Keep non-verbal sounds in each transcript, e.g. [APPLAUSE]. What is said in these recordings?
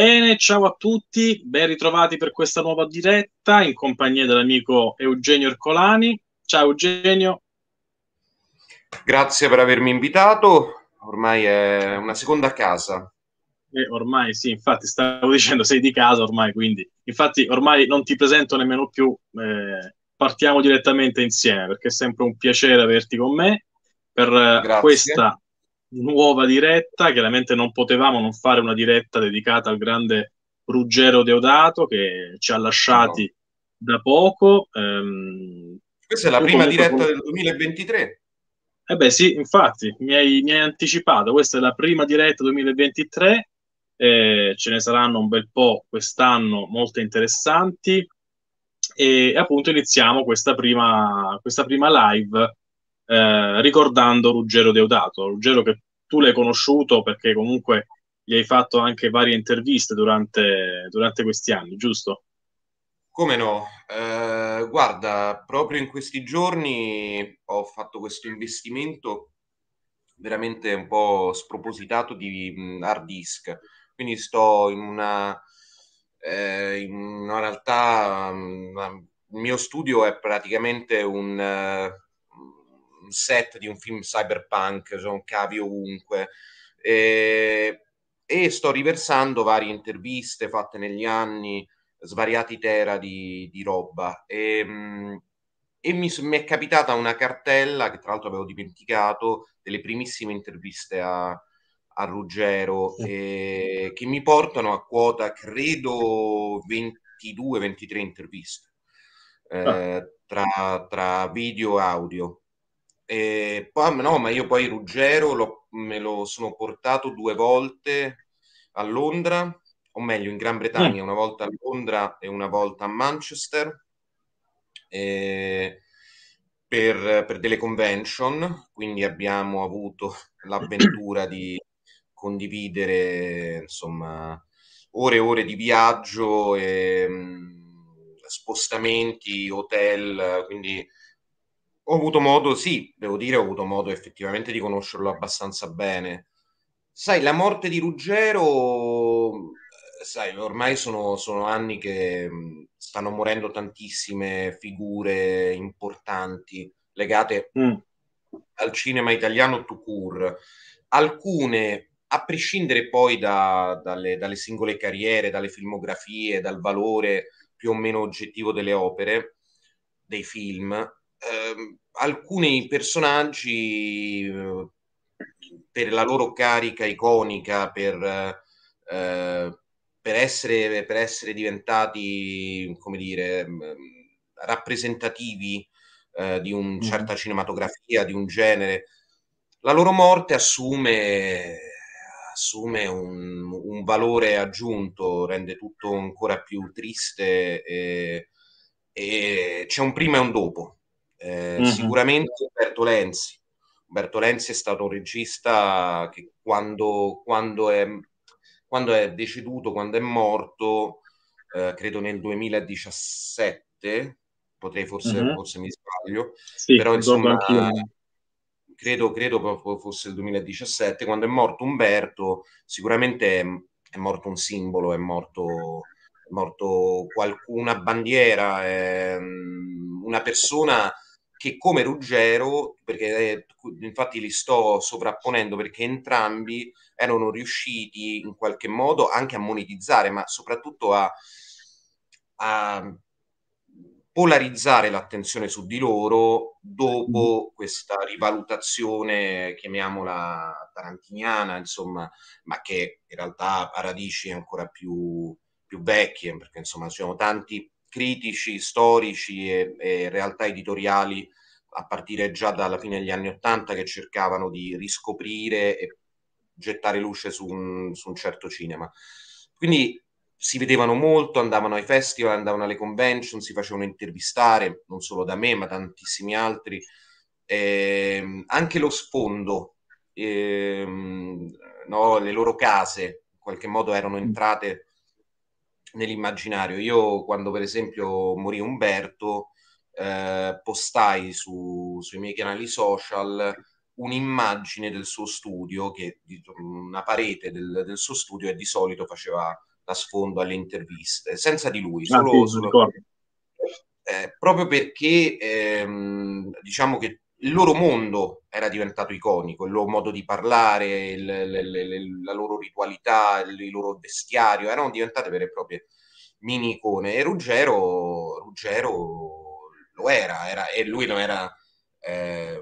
Bene, ciao a tutti, ben ritrovati per questa nuova diretta in compagnia dell'amico Eugenio Ercolani. Ciao Eugenio. Grazie per avermi invitato, ormai è una seconda casa. Eh, ormai sì, infatti stavo dicendo sei di casa ormai, quindi infatti ormai non ti presento nemmeno più, eh, partiamo direttamente insieme perché è sempre un piacere averti con me per eh, Grazie. questa nuova diretta, chiaramente non potevamo non fare una diretta dedicata al grande Ruggero Deodato che ci ha lasciati no. da poco. Ehm, Questa è la prima diretta con... del 2023. Eh beh sì, infatti, mi hai, mi hai, anticipato, questa è la prima diretta 2023, eh, ce ne saranno un bel po' quest'anno molto interessanti e, e appunto iniziamo questa prima, questa prima live eh, ricordando Ruggero Deodato, Ruggero che tu l'hai conosciuto perché comunque gli hai fatto anche varie interviste durante, durante questi anni, giusto? Come no? Eh, guarda, proprio in questi giorni ho fatto questo investimento veramente un po' spropositato di mm, hard disk, quindi sto in una, eh, in una realtà, una, mm, il mio studio è praticamente un, eh, set di un film cyberpunk, sono cavi ovunque. E, ehm, e sto riversando varie interviste fatte negli anni, svariati tera di, di roba. E, ehm, e mi, mi, è capitata una cartella che tra l'altro avevo dimenticato delle primissime interviste a, a Ruggero e, che mi portano a quota credo 22-23 interviste ah. eh, tra, tra, video e audio e, no, ma io poi Ruggero lo, me lo sono portato due volte a Londra, o meglio in Gran Bretagna, mm. una volta a Londra e una volta a Manchester, eh, per, per delle convention, quindi abbiamo avuto l'avventura di condividere insomma ore e ore di viaggio, e, mh, mm, spostamenti, hotel, quindi ho avuto modo, sì, devo dire, ho avuto modo effettivamente di conoscerlo abbastanza bene. Sai, la morte di Ruggero, sai, ormai sono, sono anni che mm, stanno morendo tantissime figure importanti legate mm. al cinema italiano to cure. Alcune, a prescindere poi da, dalle, dalle singole carriere, dalle filmografie, dal valore più o meno oggettivo delle opere, dei film, eh, alcuni personaggi eh, per la loro carica iconica, per, eh, per, essere, per essere, diventati, come dire, mm, rappresentativi eh, di una mhm. certa cinematografia, di un genere, la loro morte assume, assume un, un, valore aggiunto, rende tutto ancora più triste e, e c'è un prima e un dopo eh, mm-hmm. Sicuramente Umberto Lenzi. Umberto Lenzi è stato un regista che quando, quando, è, quando è deceduto, quando è morto, eh, credo nel 2017, potrei forse, mm-hmm. forse mi sbaglio, sì, però insomma... credo, credo fosse il 2017, quando è morto Umberto, sicuramente è, è morto un simbolo, è morto, è morto qualcuna bandiera, mm, una persona che come Ruggero, perché eh, infatti li sto sovrapponendo perché entrambi erano riusciti in qualche modo anche a monetizzare, ma soprattutto a, a polarizzare l'attenzione su di loro dopo mm. questa rivalutazione, chiamiamola tarantiniana, insomma, ma che in realtà ha radici ancora più, più vecchie, perché insomma ci sono tanti critici storici e, e, realtà editoriali a partire già dalla fine degli anni Ottanta che cercavano di riscoprire e gettare luce su un, su un certo cinema. Quindi si vedevano molto, andavano ai festival, andavano alle convention, si facevano intervistare, non solo da me, ma tantissimi altri. Eh, anche lo sfondo, eh, no, le loro case, in qualche modo erano mm. entrate nell'immaginario. Io quando per esempio morì Umberto, eh, postai su, sui miei canali social un'immagine del suo studio, che una parete del, del suo studio e di solito faceva da sfondo alle interviste, senza di lui, ah, solo, ah, sì, solo eh, proprio perché ehm, diciamo che il loro mondo era diventato iconico, il loro modo di parlare, il, le, le, la loro ritualità, il loro vestiario, erano diventate vere e proprie mini icone. E Ruggero, Ruggero lo era, era, e lui lo era. Eh,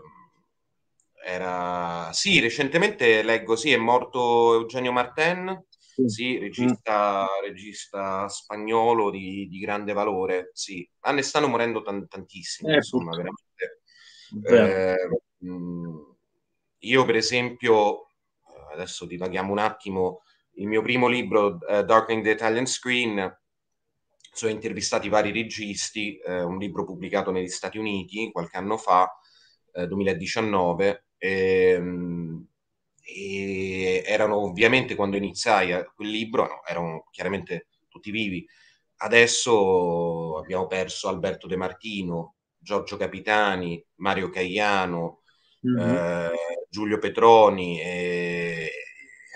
era... Sì, recentemente leggo, sì, è morto Eugenio Marten, sì, regista, mm. regista, spagnolo di, di, grande valore, sì. Ah, ne stanno morendo t- tantissimi, eh, insomma, veramente eh, mm, io per esempio, eh, adesso divaghiamo un attimo, il mio primo libro, uh, eh, Darkening the Italian Screen, sono intervistati vari registi, eh, un libro pubblicato negli Stati Uniti qualche anno fa, eh, 2019, e, ehm, e, erano ovviamente quando iniziai eh, quel libro, no, erano chiaramente tutti vivi, adesso abbiamo perso Alberto De Martino, Giorgio Capitani, Mario Caiano, mm-hmm. eh, Giulio Petroni e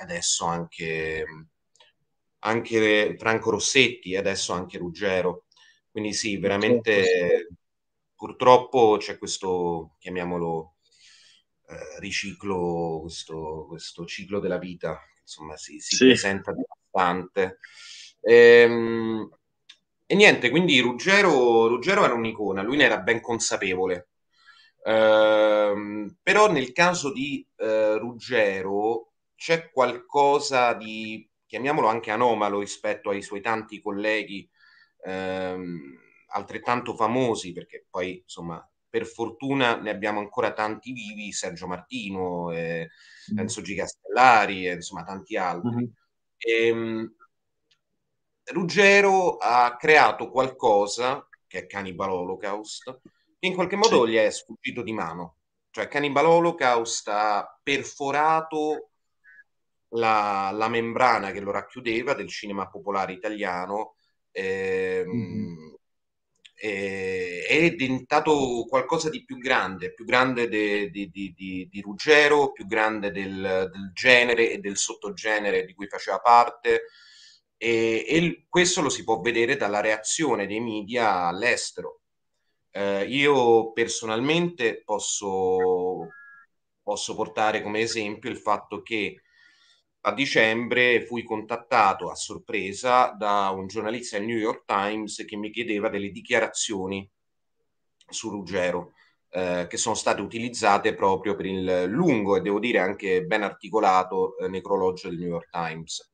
adesso anche, anche, Franco Rossetti e adesso anche Ruggero. Quindi sì, veramente certo, sì. purtroppo c'è questo, chiamiamolo, eh, riciclo, questo, questo, ciclo della vita, insomma si, si sì. presenta devastante. Ehm, e niente, quindi Ruggero, Ruggero era un'icona, lui ne era ben consapevole. Ehm, però nel caso di eh, Ruggero c'è qualcosa di, chiamiamolo anche anomalo rispetto ai suoi tanti colleghi ehm, altrettanto famosi, perché poi insomma per fortuna ne abbiamo ancora tanti vivi, Sergio Martino, eh, Enzo G. Castellari, insomma tanti altri. Mm-hmm. E, ehm, Ruggero ha creato qualcosa, che è Cannibal Holocaust, che in qualche modo sì. gli è sfuggito di mano. Cioè Cannibal Holocaust ha perforato la, la membrana che lo racchiudeva del cinema popolare italiano ehm, mm è diventato qualcosa di più grande, più grande de, de, de, di Ruggero, più grande del, del genere e del sottogenere di cui faceva parte, e, e questo lo si può vedere dalla reazione dei media all'estero. Eh, io personalmente posso, posso portare come esempio il fatto che a dicembre fui contattato a sorpresa da un giornalista del New York Times che mi chiedeva delle dichiarazioni su Ruggero eh, che sono state utilizzate proprio per il lungo e devo dire anche ben articolato eh, necrologio del New York Times.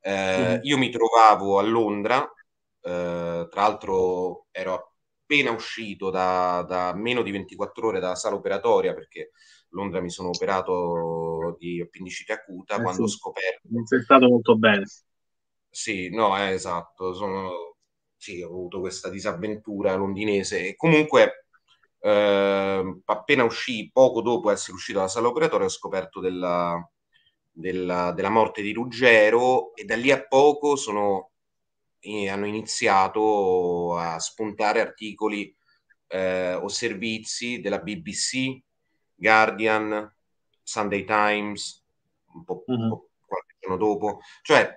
Eh, mhm. io mi trovavo a Londra, eh, tra l'altro ero appena uscito da, da, meno di 24 ore dalla sala operatoria perché Londra mi sono operato di appendicite acuta eh quando sì, ho scoperto. Non sei stato molto bene. Sì, no, eh, esatto, sono, sì, ho avuto questa disavventura londinese e comunque eh, appena uscì, poco dopo essere uscito dalla sala operatoria, ho scoperto della, della, della morte di Ruggero e da lì a poco sono, eh, hanno iniziato a spuntare articoli eh, o servizi della BBC, Guardian, Sunday Times, un po', mm-hmm. un po qualche giorno dopo. Cioè,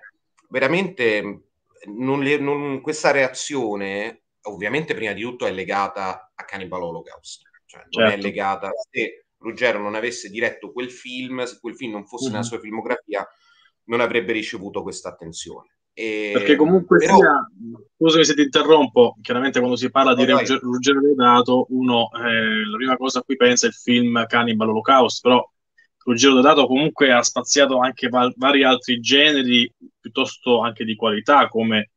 veramente non le, non, questa reazione, ovviamente prima di tutto, è legata a Cannibal Holocaust. Cioè, certo. non è certo. legata se Ruggero non avesse diretto quel film, se quel film non fosse mm nella mhm. sua filmografia, non avrebbe ricevuto questa attenzione. E... Perché comunque Però... sia, scusami se ti interrompo, chiaramente quando si parla di Ruggero, Ruggero Deodato, uno eh, la prima cosa a cui pensa è il film Cannibal Holocaust, però Ruggero Deodato comunque ha spaziato anche val- vari altri generi, piuttosto anche di qualità, come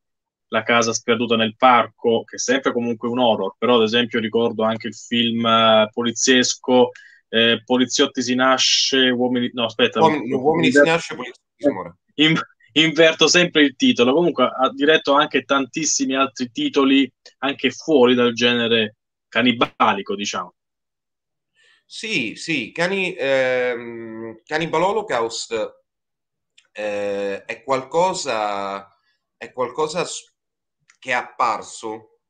La casa sperduta nel parco, che è sempre comunque un horror, però ad esempio ricordo anche il film eh, poliziesco eh, Poliziotti si nasce, uomini... No, aspetta. Uomini, uomini si nasce, poliziotti si muore. In, inverto sempre il titolo. Comunque ha diretto anche tantissimi altri titoli, anche fuori dal genere cannibalico, diciamo. Sì, sì, Cani, ehm, Cannibal Holocaust eh, è qualcosa, è qualcosa che è apparso,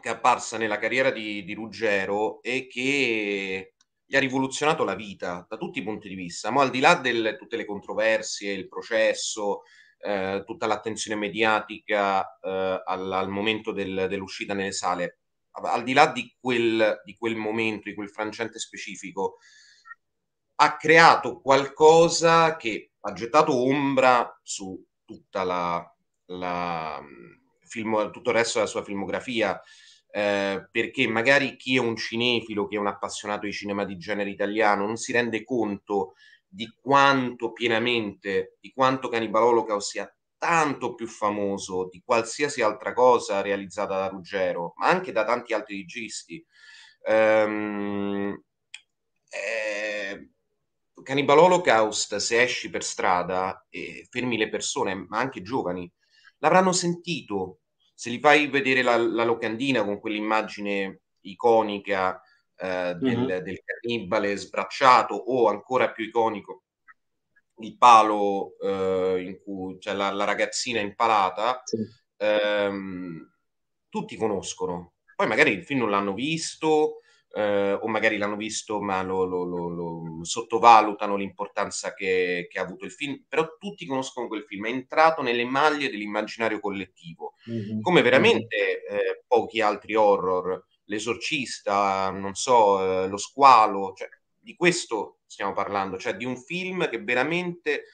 che è apparsa nella carriera di, di Ruggero e che gli ha rivoluzionato la vita da tutti i punti di vista, ma al di là di tutte le controversie, il processo, eh, tutta l'attenzione mediatica eh, al, al, momento del, dell'uscita nelle sale, al di là di quel, di quel momento, di quel frangente specifico, ha creato qualcosa che ha gettato ombra su tutta la, la mm, film, tutto il resto della sua filmografia eh, perché magari chi è un cinefilo, chi è un appassionato di cinema di genere italiano, non si rende conto di quanto pienamente, di quanto Cannibal Holocaust sia tanto più famoso di qualsiasi altra cosa realizzata da Ruggero, ma anche da tanti altri registi. Um, eh, Cannibal Holocaust, se esci per strada e fermi le persone, ma anche giovani, l'avranno sentito se li fai vedere la, la locandina con quell'immagine iconica eh, del, mm-hmm. del, cannibale sbracciato o ancora più iconico il palo eh, in cui c'è cioè la, la, ragazzina impalata, sì. ehm, tutti conoscono. Poi magari il film non l'hanno visto, eh, o magari l'hanno visto ma lo, lo, lo, lo sottovalutano l'importanza che, che, ha avuto il film, però tutti conoscono quel film, è entrato nelle maglie dell'immaginario collettivo, mm-hmm. come veramente eh, pochi altri horror, l'esorcista, non so, eh, lo squalo, cioè, di questo stiamo parlando, cioè di un film che veramente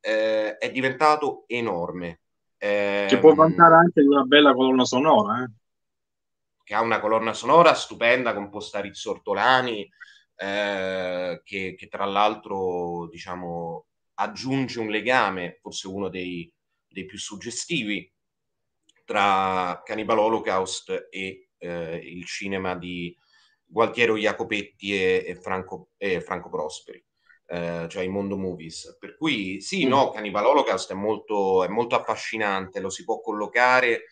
eh, è diventato enorme. Eh, che può ehm vantare anche di una bella colonna sonora, eh? che ha una colonna sonora stupenda composta a Rizzortolani, eh, che, che, tra l'altro diciamo, aggiunge un legame, forse uno dei, dei più suggestivi, tra Cannibal Holocaust e eh, il cinema di Gualtiero Jacopetti e, e, Franco, e Franco, Prosperi. Eh, cioè i mondo movies per cui sì mm. no Cannibal Holocaust è molto, è molto affascinante lo si può collocare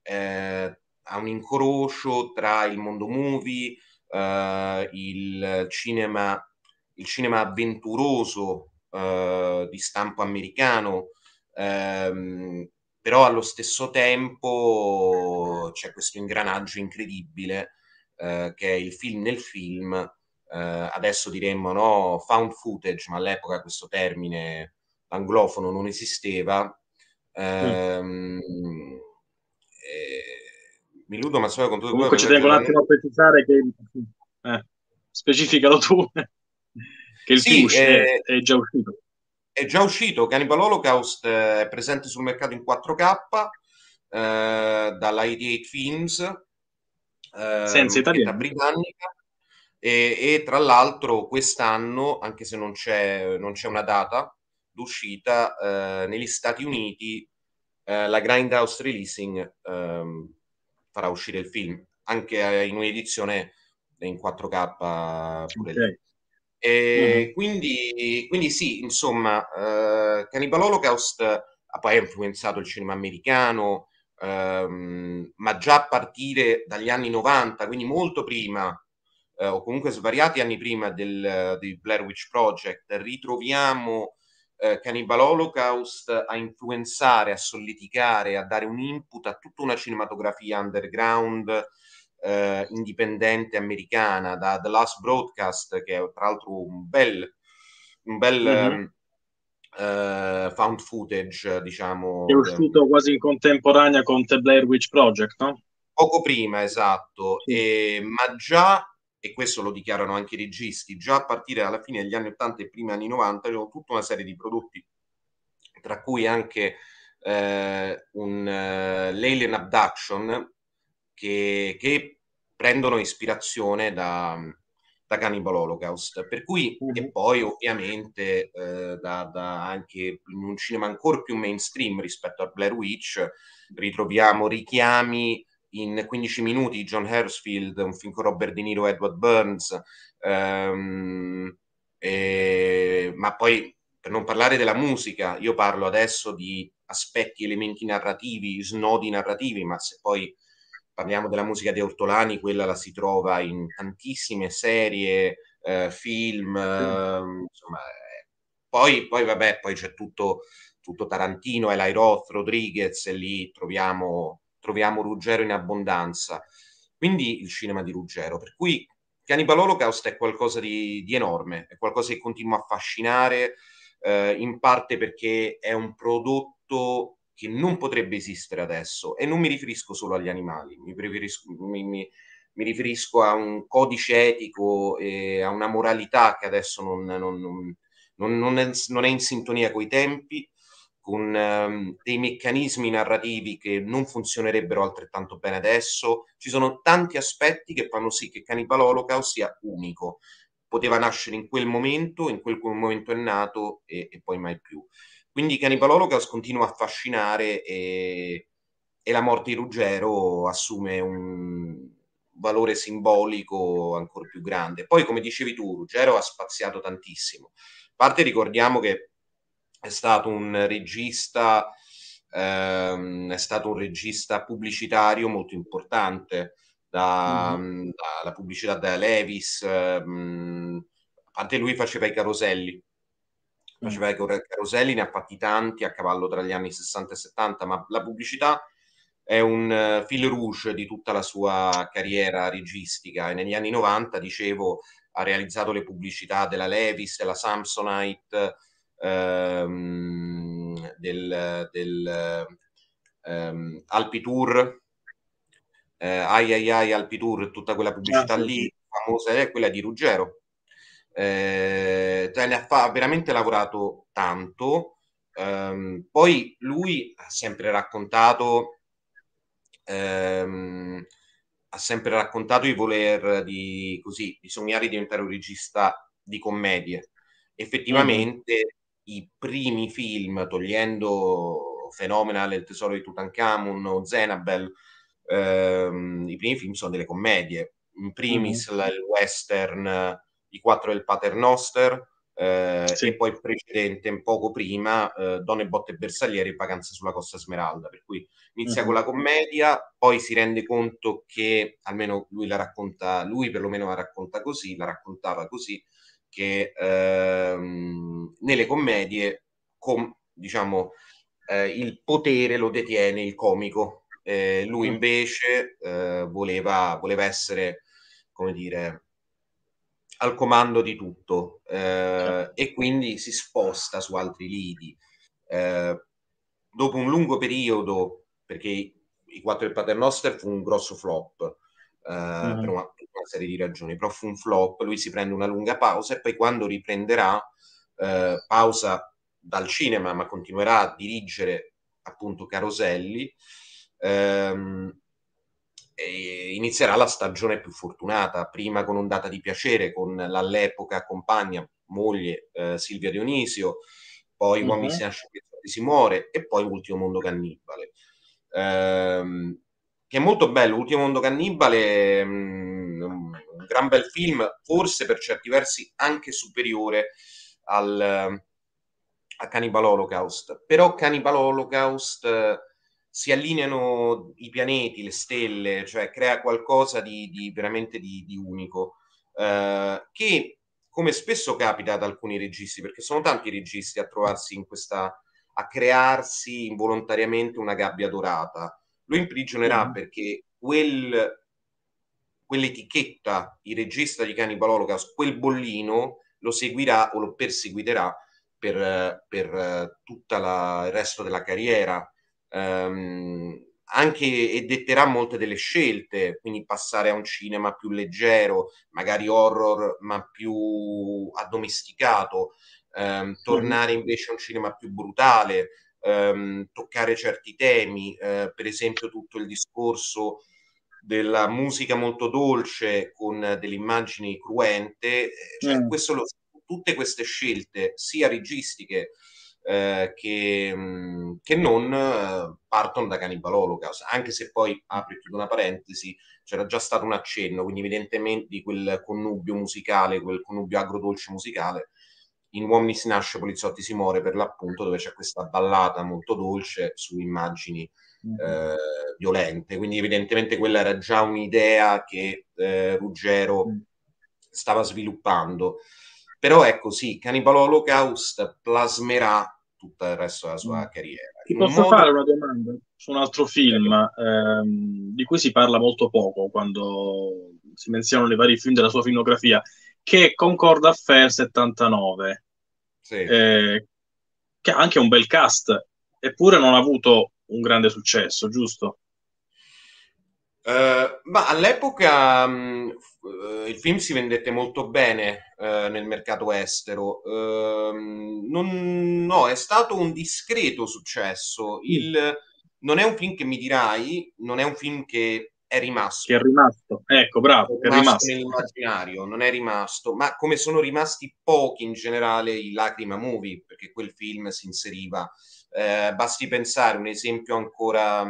eh, a un incrocio tra il mondo movie, eh, il, cinema, il cinema avventuroso eh, di stampo americano, ehm, però allo stesso tempo c'è questo ingranaggio incredibile eh, che è il film nel film, eh, adesso diremmo no, found footage, ma all'epoca questo termine anglofono non esisteva. Mm. Ehm, mm. Eh, e mi ludo ma Mazzola con tutto Comunque ci tengo un attimo a precisare che eh, specificalo tu [LAUGHS] che il sì, è, eh, è, già uscito. È già uscito, Cannibal Holocaust eh, è presente sul mercato in 4K eh, dalla 88 Films eh, senza italiana britannica e, e, tra l'altro quest'anno, anche se non c'è, non c'è una data d'uscita, eh, negli Stati Uniti eh, la Grindhouse Releasing ehm, farà uscire il film anche eh, in un'edizione in 4K. Okay. E mm-hmm. quindi, quindi, sì, insomma, eh, Cannibal Holocaust ha poi influenzato il cinema americano, ehm, ma già a partire dagli anni 90, quindi molto prima, eh, o comunque svariati anni prima del, eh, del Blair Witch Project, ritroviamo eh, Cannibal Holocaust a influenzare, a solleticare, a dare un input a tutta una cinematografia underground eh, indipendente americana, da The Last Broadcast, che è tra l'altro un bel, un bel mm-hmm. eh, found footage, diciamo. È uscito quasi in contemporanea con The Blair Witch Project, no? Poco prima, esatto, sì. e, ma già e questo lo dichiarano anche i registi, già a partire dalla fine degli anni 80 e primi anni 90 c'erano tutta una serie di prodotti, tra cui anche eh, un eh, l'Alien Abduction, che, che prendono ispirazione da, da Cannibal Holocaust, per cui e mhm. poi ovviamente eh, da, da anche in un cinema ancora più mainstream rispetto a Blair Witch ritroviamo richiami in 15 minuti John Hersfield, un film con Robert De Niro Edward Burns, ehm, eh, ma poi per non parlare della musica, io parlo adesso di aspetti, elementi narrativi, snodi narrativi, ma se poi parliamo della musica di Ortolani, quella la si trova in tantissime serie, eh, film, ehm, eh, insomma, poi, poi, vabbè, poi c'è tutto, tutto Tarantino, Eli Roth, Rodriguez, e lì troviamo troviamo Ruggero in abbondanza. Quindi il cinema di Ruggero. Per cui Cannibal Holocaust è qualcosa di, di enorme, è qualcosa che continua a affascinare, eh, in parte perché è un prodotto che non potrebbe esistere adesso. E non mi riferisco solo agli animali, mi, mi, mi, mi riferisco a un codice etico e a una moralità che adesso non, non, non, non è, è in sintonia con i tempi con um, ehm, dei meccanismi narrativi che non funzionerebbero altrettanto bene adesso. Ci sono tanti aspetti che fanno sì che Cannibal Holocaust sia unico. Poteva nascere in quel momento, in quel momento è nato e, e poi mai più. Quindi Cannibal Holocaust continua a affascinare e, e la morte di Ruggero assume un valore simbolico ancora più grande. Poi, come dicevi tu, Ruggero ha spaziato tantissimo. A parte ricordiamo che è stato un regista, ehm, è stato un regista pubblicitario molto importante, dalla mm-hmm. Mm, da, pubblicità da Levis, ehm, anche lui faceva i caroselli. Faceva mm i caroselli, ne ha fatti tanti a cavallo tra gli anni 60 e 70, ma la pubblicità è un eh, fil rouge di tutta la sua carriera registica e negli anni 90, dicevo, ha realizzato le pubblicità della Levis, della Samsonite, ehm, del, del ehm, Alpitour, eh, ai ai ai Alpitour, tutta quella pubblicità certo. lì, famosa è eh, quella di Ruggero. Eh, cioè, ne ha, veramente lavorato tanto. Ehm, poi lui ha sempre raccontato ehm, ha sempre raccontato di voler di, così, di sognare di diventare un regista di commedie. Mhm. Effettivamente i primi film, togliendo Phenomenal, Il tesoro di Tutankhamun o Zenabel, ehm, i primi film sono delle commedie. In primis mm-hmm. il western I quattro del Paternoster, eh, sì. e poi il precedente, poco prima, eh, Donne, Botte e Bersaglieri e Vacanze sulla Costa Smeralda. Per cui inizia mm-hmm. con la commedia, poi si rende conto che, almeno lui la racconta, lui perlomeno la racconta così, la raccontava così, che ehm, nelle commedie com, diciamo, eh, il potere lo detiene il comico. Eh, lui mm. invece eh, voleva, voleva, essere, come dire, al comando di tutto eh, e quindi si sposta su altri lidi. Eh, dopo un lungo periodo, perché i quattro del Paternoster fu un grosso flop, eh, mm. Mm-hmm. per una una serie di ragioni, però fu un flop, lui si prende una lunga pausa e poi quando riprenderà, eh, pausa dal cinema, ma continuerà a dirigere appunto Caroselli, ehm, inizierà la stagione più fortunata, prima con un'ondata di piacere, con l'all'epoca compagna, moglie eh, Silvia Dionisio, poi mm-hmm. Uomini si nasce si muore e poi Ultimo Mondo Cannibale. Ehm, che è molto bello, Ultimo Mondo Cannibale, mh, mm, un gran bel film, forse per certi versi anche superiore al, a Cannibal Holocaust, però Cannibal Holocaust eh, si allineano i pianeti, le stelle, cioè crea qualcosa di, di veramente di, di unico, eh, che come spesso capita ad alcuni registi, perché sono tanti i registi a trovarsi in questa, a crearsi involontariamente una gabbia dorata, lo imprigionerà mm-hmm. perché quel, quell'etichetta, il regista di Cannibal Holocaust, quel bollino lo seguirà o lo perseguiterà per, per eh, tutto il resto della carriera. Um, anche e detterà molte delle scelte, quindi passare a un cinema più leggero, magari horror, ma più addomesticato, ehm, tornare invece a un cinema più brutale, ehm, toccare certi temi, eh, per esempio tutto il discorso della musica molto dolce con delle immagini cruente, eh, cioè, mm. lo, tutte queste scelte sia registiche eh, che, mm, che, non eh, partono da Cannibal Holocaust, anche se poi, apri e chiudo una parentesi, c'era già stato un accenno, quindi evidentemente di quel connubio musicale, quel connubio agrodolce musicale, in Uomini si nasce, Poliziotti si muore per l'appunto, dove c'è questa ballata molto dolce su immagini mm-hmm. eh, violente. Quindi, evidentemente, quella era già un'idea che eh, Ruggero mm. stava sviluppando. Però ecco sì, Cannibal Holocaust plasmerà tutto il resto della sua mm. carriera. Ti posso modo... fare una domanda su un altro film ehm, di cui si parla molto poco quando si menzionano i vari film della sua filmografia? che concorda a Fair 79. Sì. Eh, che ha anche un bel cast, eppure non ha avuto un grande successo, giusto? Uh, ma all'epoca um, il film si vendette molto bene uh, nel mercato estero. Uh, non, no, è stato un discreto successo. Mm. Il, non è un film che mi dirai, non è un film che è rimasto. Che è rimasto, ecco, bravo, è rimasto, è rimasto. nell'immaginario, non è rimasto, ma come sono rimasti pochi in generale i Lacrima Movie, perché quel film si inseriva. Eh, basti pensare un esempio ancora,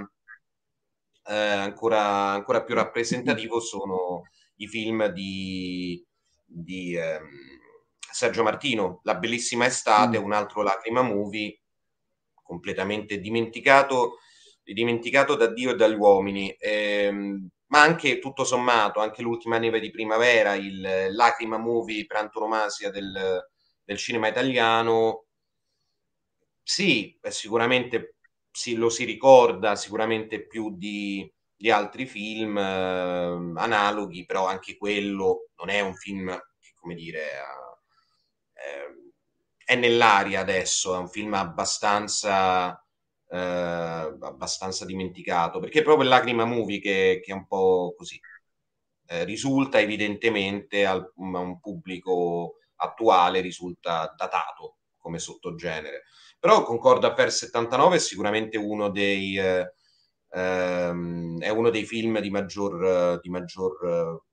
eh, ancora, ancora più rappresentativo sono i film di, di eh, Sergio Martino, La bellissima estate, mm. un altro Lacrima Movie completamente dimenticato dimenticato da Dio e dagli uomini, ehm, ma anche tutto sommato, anche l'ultima neve di primavera, il Lacrima Movie Pranturomasia del, del cinema italiano, sì, sicuramente sì, lo si ricorda, sicuramente più di, di altri film eh, analoghi, però anche quello non è un film che, come dire, eh, è nell'aria adesso, è un film abbastanza eh, abbastanza dimenticato, perché è proprio Lacrima Movie che, che è un po' così. Eh, risulta evidentemente al, a un pubblico attuale, risulta datato come sottogenere. Però Concorda per 79 è sicuramente uno dei, eh, ehm, è uno dei film di maggior, di maggior eh,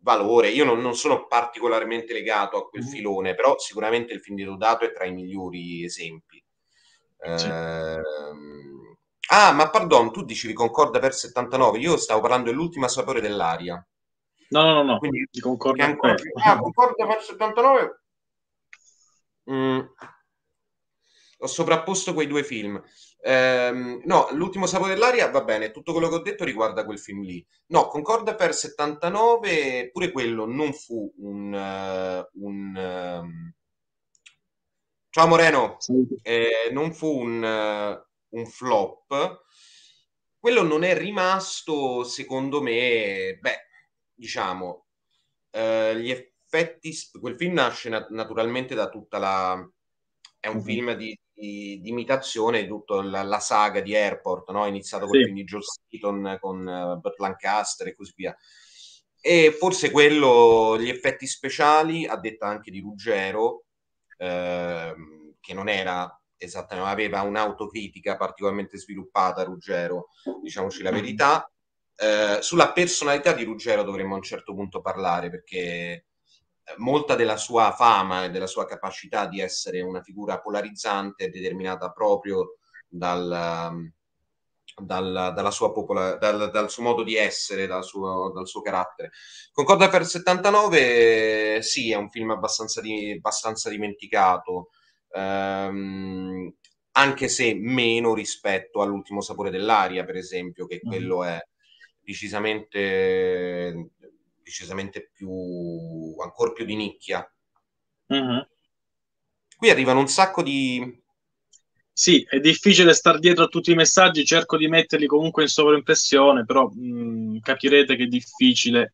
valore. Io non, non, sono particolarmente legato a quel mm. filone, però sicuramente il film di Dodato è tra i migliori esempi sì. Ehm, ah, ma pardon, tu dicevi Concorda per 79, io stavo parlando dell'ultima sapore dell'aria. No, no, no, no. Quindi, di Concorda. Ancora... Ah, Concorda per 79. Mm. Ho sovrapposto quei due film. Ehm, no, l'ultimo sapore dell'aria va bene, tutto quello che ho detto riguarda quel film lì. No, Concorda per 79, pure quello non fu un, uh, un uh, Ciao Moreno, sì. eh, non fu un, eh, un, flop. Quello non è rimasto, secondo me, beh, diciamo, eh, gli effetti... Quel film nasce nat- naturalmente da tutta la... È un mm film di, di, di, imitazione di tutta la, la saga di Airport, no? Iniziato sì. con il film di Joe Seaton, con uh, Burt Lancaster e così via. E forse quello, gli effetti speciali, ha detta anche di Ruggero, Ehm, che non era esattamente, aveva un'autocritica particolarmente sviluppata Ruggero, diciamoci la verità. Eh, sulla personalità di Ruggero dovremmo a un certo punto parlare perché eh, molta della sua fama e della sua capacità di essere una figura polarizzante è determinata proprio dal, ehm, dal, dalla sua popola- dal, dal, suo modo di essere, dal suo, dal suo carattere. Concorda per 79, sì, è un film abbastanza, di, abbastanza dimenticato, ehm, anche se meno rispetto all'ultimo sapore dell'aria, per esempio, che mm-hmm. quello è decisamente, decisamente più, ancora più di nicchia. Mm-hmm. Qui arrivano un sacco di, sì, è difficile star dietro a tutti i messaggi, cerco di metterli comunque in sovraimpressione, però mh, mm, capirete che è difficile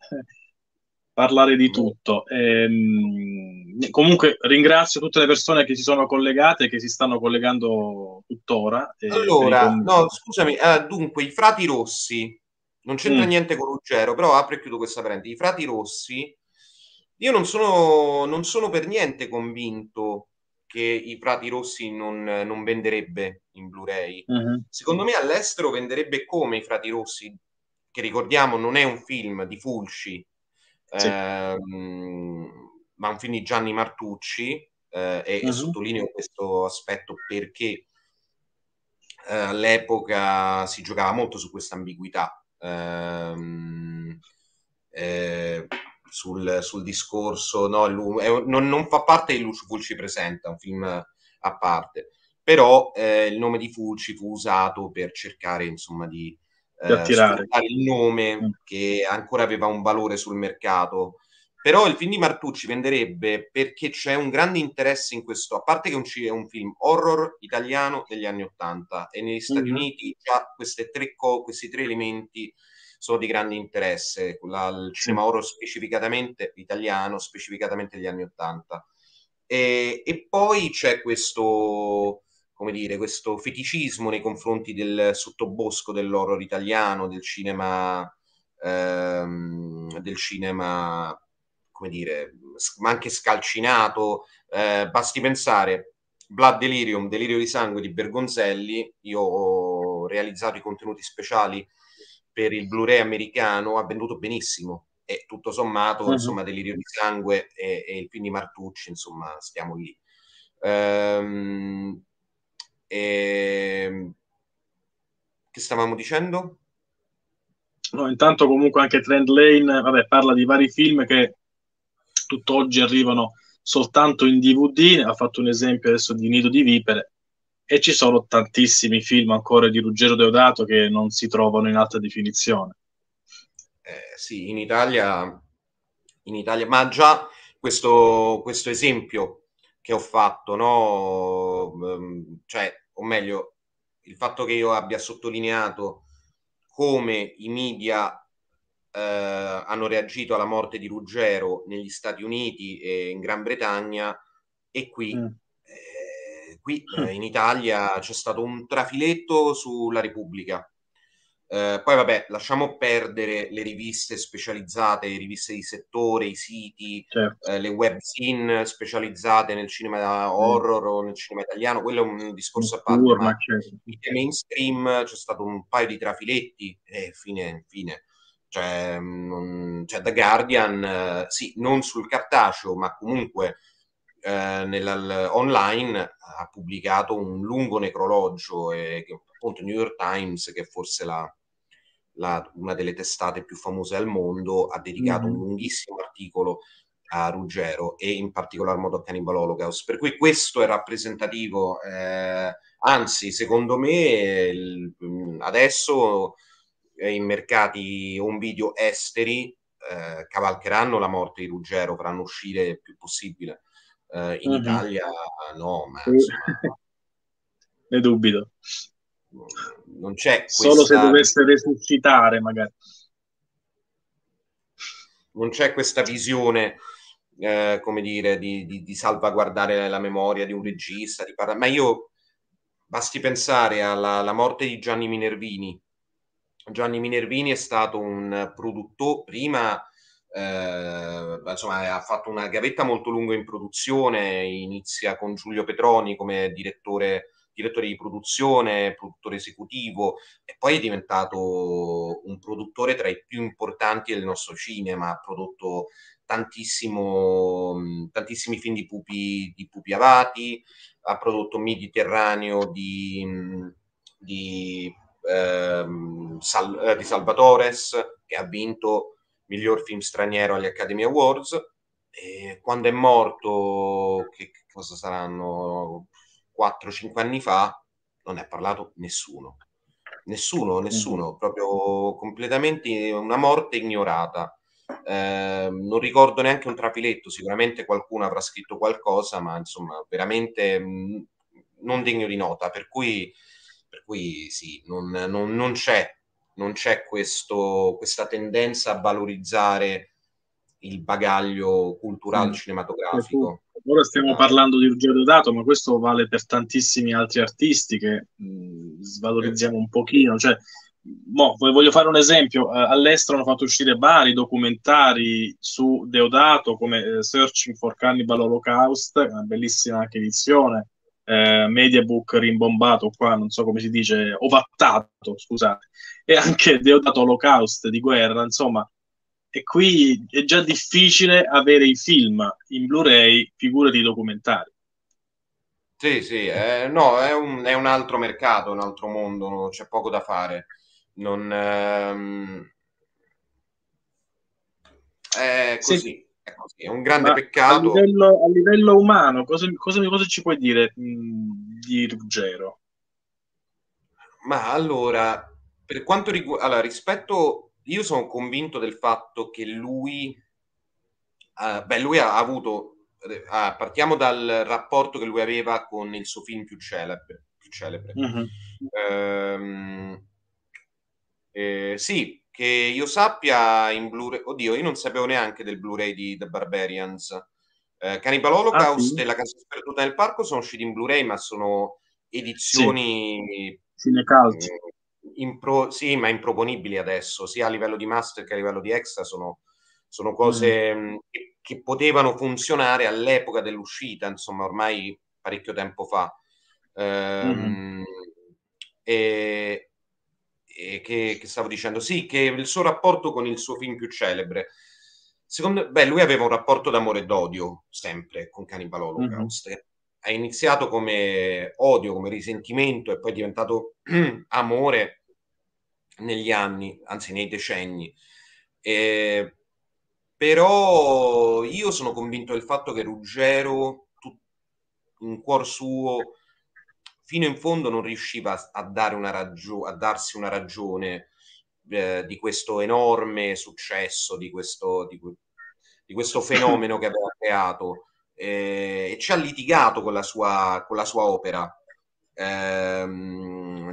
parlare di tutto. Ehm, comunque ringrazio tutte le persone che si sono collegate, e che si stanno collegando tuttora. Eh, allora, no, scusami, eh, dunque, i frati rossi, non c'entra mm. niente con Ruggero, però apro e chiudo questa parentesi. I frati rossi, io non sono, non sono per niente convinto che i Prati Rossi non, non venderebbe in Blu-ray. Mm-hmm. Secondo me all'estero venderebbe come i Frati Rossi, che ricordiamo non è un film di Fulci, sì. ehm, ma un film di Gianni Martucci, eh, e, mm-hmm. sottolineo questo aspetto perché eh, all'epoca si giocava molto su questa ambiguità. Ehm, eh, sul, sul discorso, no, non, non, fa parte di Lucio Fulci Presenta, un film a parte, però eh, il nome di Fulci fu usato per cercare insomma di, eh, il nome mm. che ancora aveva un valore sul mercato. Però il film di Martucci venderebbe perché c'è un grande interesse in questo, a parte che è un film horror italiano degli anni Ottanta e negli Stati mm-hmm. Uniti già tre co- questi tre elementi sono di grande interesse, la, il cinema oro specificatamente italiano, specificatamente degli anni Ottanta. E, e, poi c'è questo, come dire, questo feticismo nei confronti del sottobosco dell'horror italiano, del cinema, ehm, del cinema come dire, ma anche scalcinato. Eh, basti pensare, Blood Delirium, Delirio di sangue di Bergonzelli, io ho realizzato i contenuti speciali per il Blu-ray americano ha venduto benissimo e tutto sommato, uh-huh. insomma, Delirio di Sangue e, e il film di Martucci, insomma, stiamo lì. Ehm, e... Ehm, che stavamo dicendo? No, intanto comunque anche Trend Lane vabbè, parla di vari film che tutt'oggi arrivano soltanto in DVD, ha fatto un esempio adesso di Nido di Vipere, e ci sono tantissimi film ancora di Ruggero Deodato che non si trovano in alta definizione. Eh, sì, in Italia, in Italia, ma già questo, questo esempio che ho fatto, no? Ehm, cioè, o meglio, il fatto che io abbia sottolineato come i media eh, hanno reagito alla morte di Ruggero negli Stati Uniti e in Gran Bretagna e qui mm qui eh, mm. in Italia c'è stato un trafiletto sulla Repubblica. Eh, poi vabbè, lasciamo perdere le riviste specializzate, le riviste di settore, i siti, certo. eh, le webzine specializzate nel cinema mm. horror mm. o nel cinema italiano, quello è un discorso a parte, Pure, ma certo. mainstream c'è stato un paio di trafiletti e fine, fine. Cioè, mm, non, cioè The Guardian, eh, sì, non sul cartaceo, ma comunque eh, online ha pubblicato un lungo necrologio, eh, appunto New York Times, che è forse la, la, una delle testate più famose al mondo, ha dedicato mm-hmm. un lunghissimo articolo a Ruggero e in particolar modo a Cannibal Holocaust. Per cui questo è rappresentativo, eh, anzi secondo me il, mm, adesso eh, i mercati home video esteri eh, cavalcheranno la morte di Ruggero, faranno uscire il più possibile eh, in uh-huh. Italia no, ma insomma, [LAUGHS] ne dubito. Non c'è questa... Solo se dovesse resuscitare, magari. Non c'è questa visione, eh, come dire, di, di, di, salvaguardare la memoria di un regista, di parla... ma io basti pensare alla morte di Gianni Minervini. Gianni Minervini è stato un produttore prima eh, insomma, ha fatto una gavetta molto lunga in produzione, inizia con Giulio Petroni come direttore, direttore di produzione, produttore esecutivo e poi è diventato un produttore tra i più importanti del nostro cinema, ha prodotto tantissimo, tantissimi film di pupi, di pupi avati, ha prodotto Mediterraneo di, di, ehm, Sal, eh, di Salvatores che ha vinto miglior film straniero agli Academy Awards. E quando è morto, che cosa saranno 4-5 anni fa, non ne ha parlato nessuno. Nessuno, mm. nessuno, proprio completamente una morte ignorata. Eh, non ricordo neanche un trafiletto, sicuramente qualcuno avrà scritto qualcosa, ma insomma, veramente mh, mm, non degno di nota. Per cui, per cui sì, non, non, non c'è non c'è questo, questa tendenza a valorizzare il bagaglio culturale mm. cinematografico. Ora stiamo ah. parlando di Ruggero Dato, ma questo vale per tantissimi altri artisti che mh, mm, svalorizziamo un pochino. Cioè, boh, voglio fare un esempio, eh, all'estero hanno fatto uscire vari documentari su Deodato come eh, Searching for Cannibal Holocaust, una bellissima anche edizione, eh, mediabook rimbombato qua, non so come si dice, ovattato, scusate, e anche [LAUGHS] Deodato Holocaust di guerra, insomma, e qui è già difficile avere i film in Blu-ray, figure di documentari. Sì, sì, eh, no, è un, è un, altro mercato, un altro mondo, c'è poco da fare. Non, ehm... È così. Sì è, così, è un grande Ma peccato. A livello, a livello umano, cosa, cosa, cosa, ci puoi dire mh, di Ruggero? Ma allora, per quanto riguarda, allora, rispetto, io sono convinto del fatto che lui, uh, beh, lui ha avuto, uh, partiamo dal rapporto che lui aveva con il suo film più celebre. Più celebre. Mm-hmm. Uh, eh, sì, che io sappia in Blu-ray, oddio, io non sapevo neanche del Blu-ray di The Barbarians. Eh, Cannibal Holocaust ah, sì. e La Casa Sperduta nel Parco sono usciti in Blu-ray, ma sono edizioni. Sì. Cinecalci. Eh, impro- sì, ma improponibili adesso, sia a livello di master che a livello di extra, sono, sono cose mm. mm che, che, potevano funzionare all'epoca dell'uscita, insomma, ormai parecchio tempo fa. Ehm, mm. e, e che, che, stavo dicendo, sì, che il suo rapporto con il suo film più celebre. Secondo me, lui aveva un rapporto d'amore e d'odio sempre con Cannibal mhm. Holocaust. Mm-hmm. Ha iniziato come odio, come risentimento e poi è diventato [CLEARS THROAT] amore negli anni, anzi nei decenni. Eh, però io sono convinto del fatto che Ruggero, in cuor suo, fino in fondo non riusciva a, dare una ragio- a darsi una ragione eh, di questo enorme successo, di questo, di, di questo fenomeno che aveva creato eh, e ci ha litigato con la sua, con la sua opera. Eh,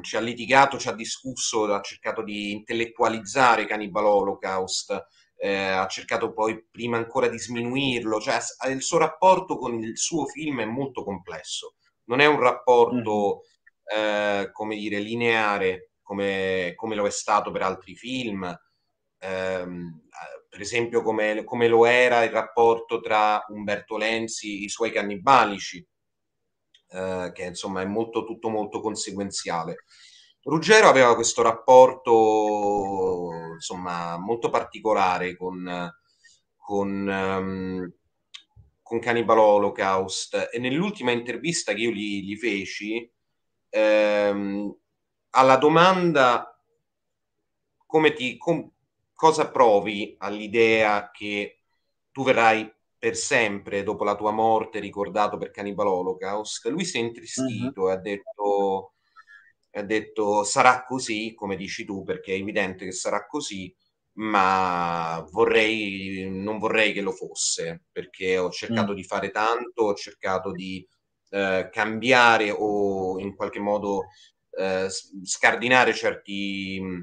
ci ha litigato, ci ha discusso, ha cercato di intellettualizzare Cannibal Holocaust, eh, ha cercato poi prima ancora di sminuirlo, cioè il suo rapporto con il suo film è molto complesso non è un rapporto, mm. eh, come dire, lineare come, come, lo è stato per altri film, eh, per esempio come, come, lo era il rapporto tra Umberto Lenzi e i suoi cannibalici, eh, che insomma è molto, tutto molto conseguenziale. Ruggero aveva questo rapporto insomma molto particolare con, con um, con Cannibal Holocaust e nell'ultima intervista che io gli, gli feci, ehm, alla domanda come ti, com, cosa provi all'idea che tu verrai per sempre dopo la tua morte ricordato per Cannibal Holocaust, lui si è intristito mm-hmm. e ha detto ha detto sarà così, come dici tu, perché è evidente che sarà così, ma vorrei, non vorrei che lo fosse, perché ho cercato mm. di fare tanto, ho cercato di eh, cambiare o in qualche modo eh, scardinare certi mm,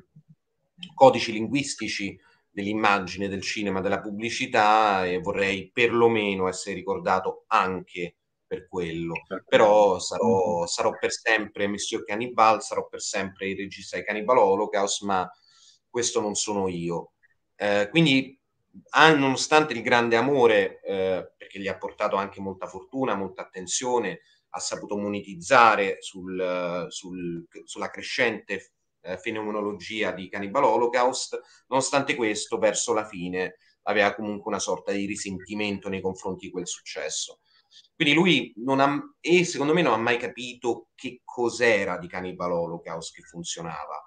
codici linguistici dell'immagine, del cinema, della pubblicità e vorrei perlomeno essere ricordato anche per quello. Però sarò, sarò per sempre Monsieur Cannibal, sarò per sempre il regista di Cannibal Holocaust, ma questo non sono io. Eh, quindi, ah, nonostante il grande amore, eh, perché gli ha portato anche molta fortuna, molta attenzione, ha saputo monetizzare sul, sul, sulla crescente eh, fenomenologia di Cannibal Holocaust, nonostante questo, verso la fine aveva comunque una sorta di risentimento nei confronti di quel successo. Quindi lui non ha, e secondo me non ha mai capito che cos'era di Cannibal Holocaust che funzionava.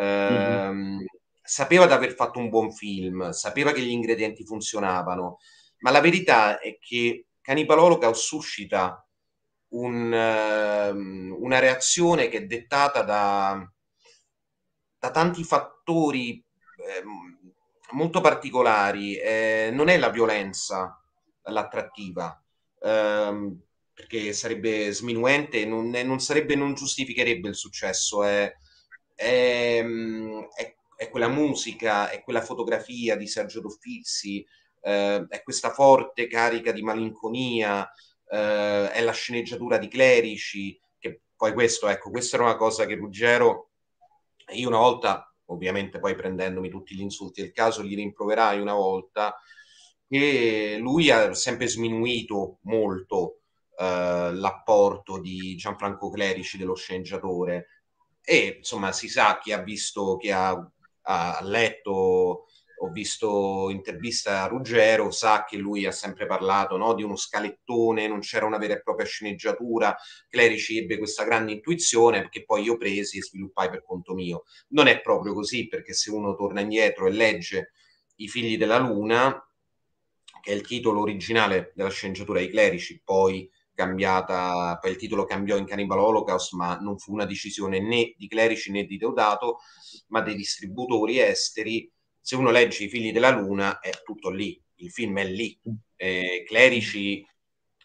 Mm-hmm. Ehm, sapeva di aver fatto un buon film, sapeva che gli ingredienti funzionavano, ma la verità è che Cannibal Holocaust suscita un, uh, una reazione che è dettata da, da tanti fattori eh, molto particolari. Eh, non è la violenza l'attrattiva, eh, perché sarebbe sminuente, non, non, sarebbe, non giustificherebbe il successo. Eh. Ehm, è, è, è è quella musica, è quella fotografia di Sergio Ruffizzi, eh, è questa forte carica di malinconia, eh, è la sceneggiatura di Clerici, che poi questo, ecco, questa era una cosa che Ruggero, io una volta, ovviamente poi prendendomi tutti gli insulti del caso, gli rimproverai una volta, che lui ha sempre sminuito molto eh, l'apporto di Gianfranco Clerici dello sceneggiatore e insomma si sa chi ha visto, chi ha ha letto ho visto intervista a Ruggero, sa che lui ha sempre parlato no, di uno scalettone, non c'era una vera e propria sceneggiatura, Clerici ebbe questa grande intuizione che poi io presi e sviluppai per conto mio. Non è proprio così, perché se uno torna indietro e legge I figli della luna, che è il titolo originale della sceneggiatura I Clerici, poi cambiata, poi il titolo cambiò in Cannibal Holocaust, ma non fu una decisione né di Clerici né di Deodato, ma dei distributori esteri. Se uno legge I figli della luna è tutto lì, il film è lì. Mm. Eh, Clerici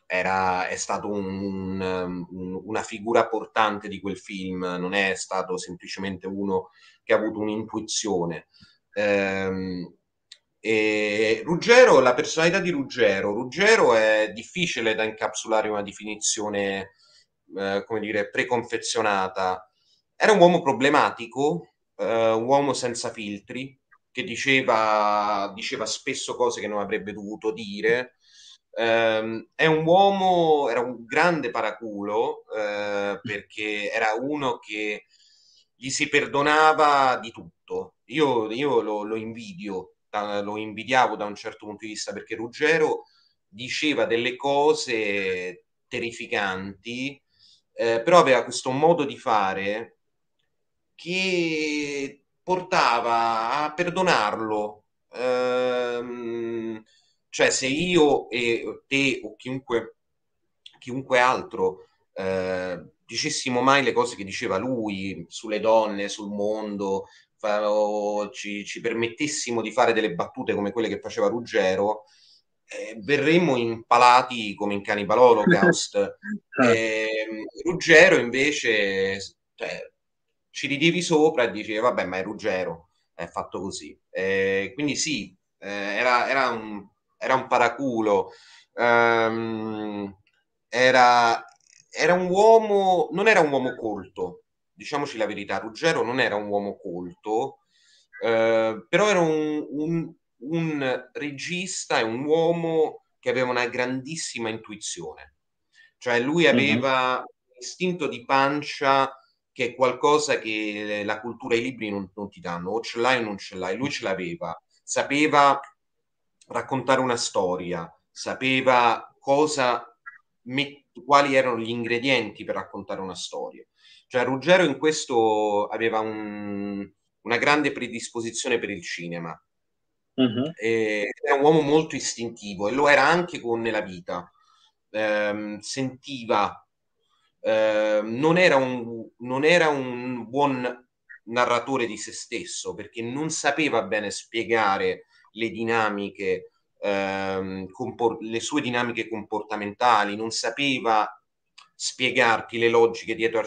era, è stato un, un, una figura portante di quel film, non è stato semplicemente uno che ha avuto un'intuizione. Eh, e eh, Ruggero, la personalità di Ruggero. Ruggero è difficile da incapsulare una definizione, eh, come dire, preconfezionata. Era un uomo problematico, eh, un uomo senza filtri, che diceva, diceva, spesso cose che non avrebbe dovuto dire. Eh, è un uomo, era un grande paraculo, eh, perché era uno che gli si perdonava di tutto. Io, io lo, lo invidio lo invidiavo da un certo punto di vista perché Ruggero diceva delle cose terrificanti, eh, però aveva questo modo di fare che portava a perdonarlo. Ehm, cioè se io e te o chiunque, chiunque altro eh, dicessimo mai le cose che diceva lui sulle donne, sul mondo, ci, ci, permettessimo di fare delle battute come quelle che faceva Ruggero, eh, verremmo impalati come in Cannibal Holocaust. [LAUGHS] eh, Ruggero invece cioè, ci ridevi sopra e dice: vabbè ma è Ruggero, è fatto così. Eh, quindi sì, eh, era, era, un, era, un, paraculo, um, era, era un uomo, non era un uomo colto, diciamoci la verità, Ruggero non era un uomo colto, eh, però era un, un, un regista e un uomo che aveva una grandissima intuizione. Cioè lui mhm. aveva mm-hmm. un istinto di pancia che è qualcosa che la cultura e i libri non, non ti danno, o ce l'hai o non ce l'hai, lui ce l'aveva, sapeva raccontare una storia, sapeva cosa met- quali erano gli ingredienti per raccontare una storia. Cioè, Ruggero in questo aveva un, una grande predisposizione per il cinema. Uh-huh. era un uomo molto istintivo e lo era anche con la vita. Eh, sentiva, eh, non, era un, non era un buon narratore di se stesso perché non sapeva bene spiegare le dinamiche, ehm, le sue dinamiche comportamentali, non sapeva spiegarti le logiche dietro a,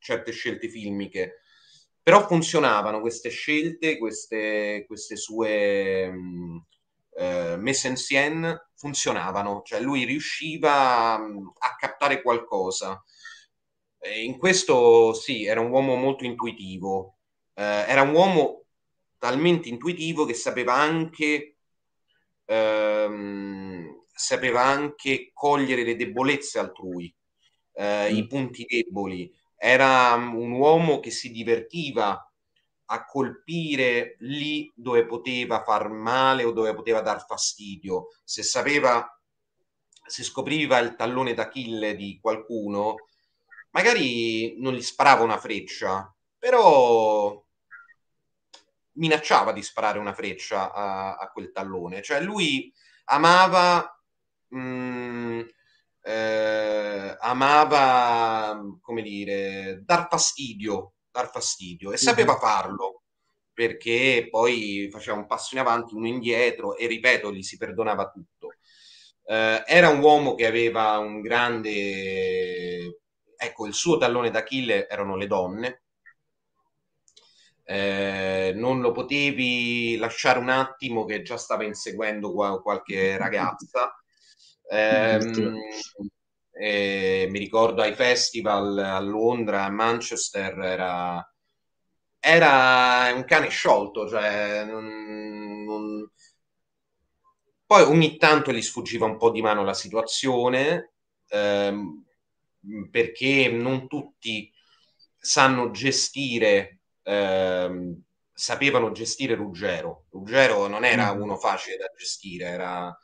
certe scelte filmiche. Però funzionavano queste scelte, queste, queste sue eh, messe insieme, funzionavano, cioè lui riusciva a captare qualcosa. E in questo sì, era un uomo molto intuitivo, eh, era un uomo talmente intuitivo che sapeva anche ehm, sapeva anche cogliere le debolezze altrui, eh, mm. i punti deboli era mm, un uomo che si divertiva a colpire lì dove poteva far male o dove poteva dar fastidio. Se sapeva, se scopriva il tallone d'Achille di qualcuno, magari non gli sparava una freccia, però minacciava di sparare una freccia a, a quel tallone. Cioè lui amava... Mh, mm, eh, eh, amava, come dire, dar fastidio, dar fastidio e mhm. sapeva farlo perché poi faceva un passo in avanti, uno indietro e ripeto, gli si perdonava tutto. Eh, era un uomo che aveva un grande, ecco, il suo tallone d'Achille erano le donne. Eh, non lo potevi lasciare un attimo che già stava inseguendo qualche [LAUGHS] ragazza. Eh, eh, mi ricordo ai festival a Londra, a Manchester, era, era un cane sciolto, cioè, non, non... poi ogni tanto gli sfuggiva un po' di mano la situazione, ehm, perché non tutti sanno gestire, ehm, sapevano gestire Ruggero. Ruggero non era mm. uno facile da gestire, era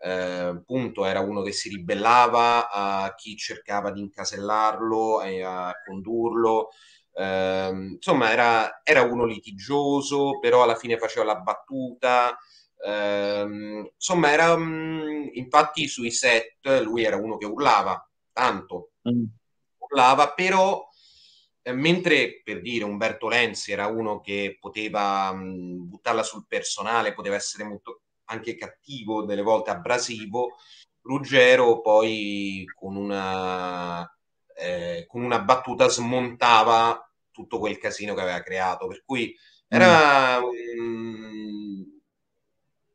eh, punto era uno che si ribellava a chi cercava di incasellarlo e a condurlo. Eh, insomma, era, era, uno litigioso, però alla fine faceva la battuta. Eh, insomma, era mm, infatti sui set lui era uno che urlava tanto, mm. urlava, però eh, mentre per dire Umberto Lenzi era uno che poteva mh, mm, buttarla sul personale, poteva essere molto anche cattivo, delle volte abrasivo, Ruggero poi con una, eh, con una battuta smontava tutto quel casino che aveva creato, per cui era... Mm. Mh,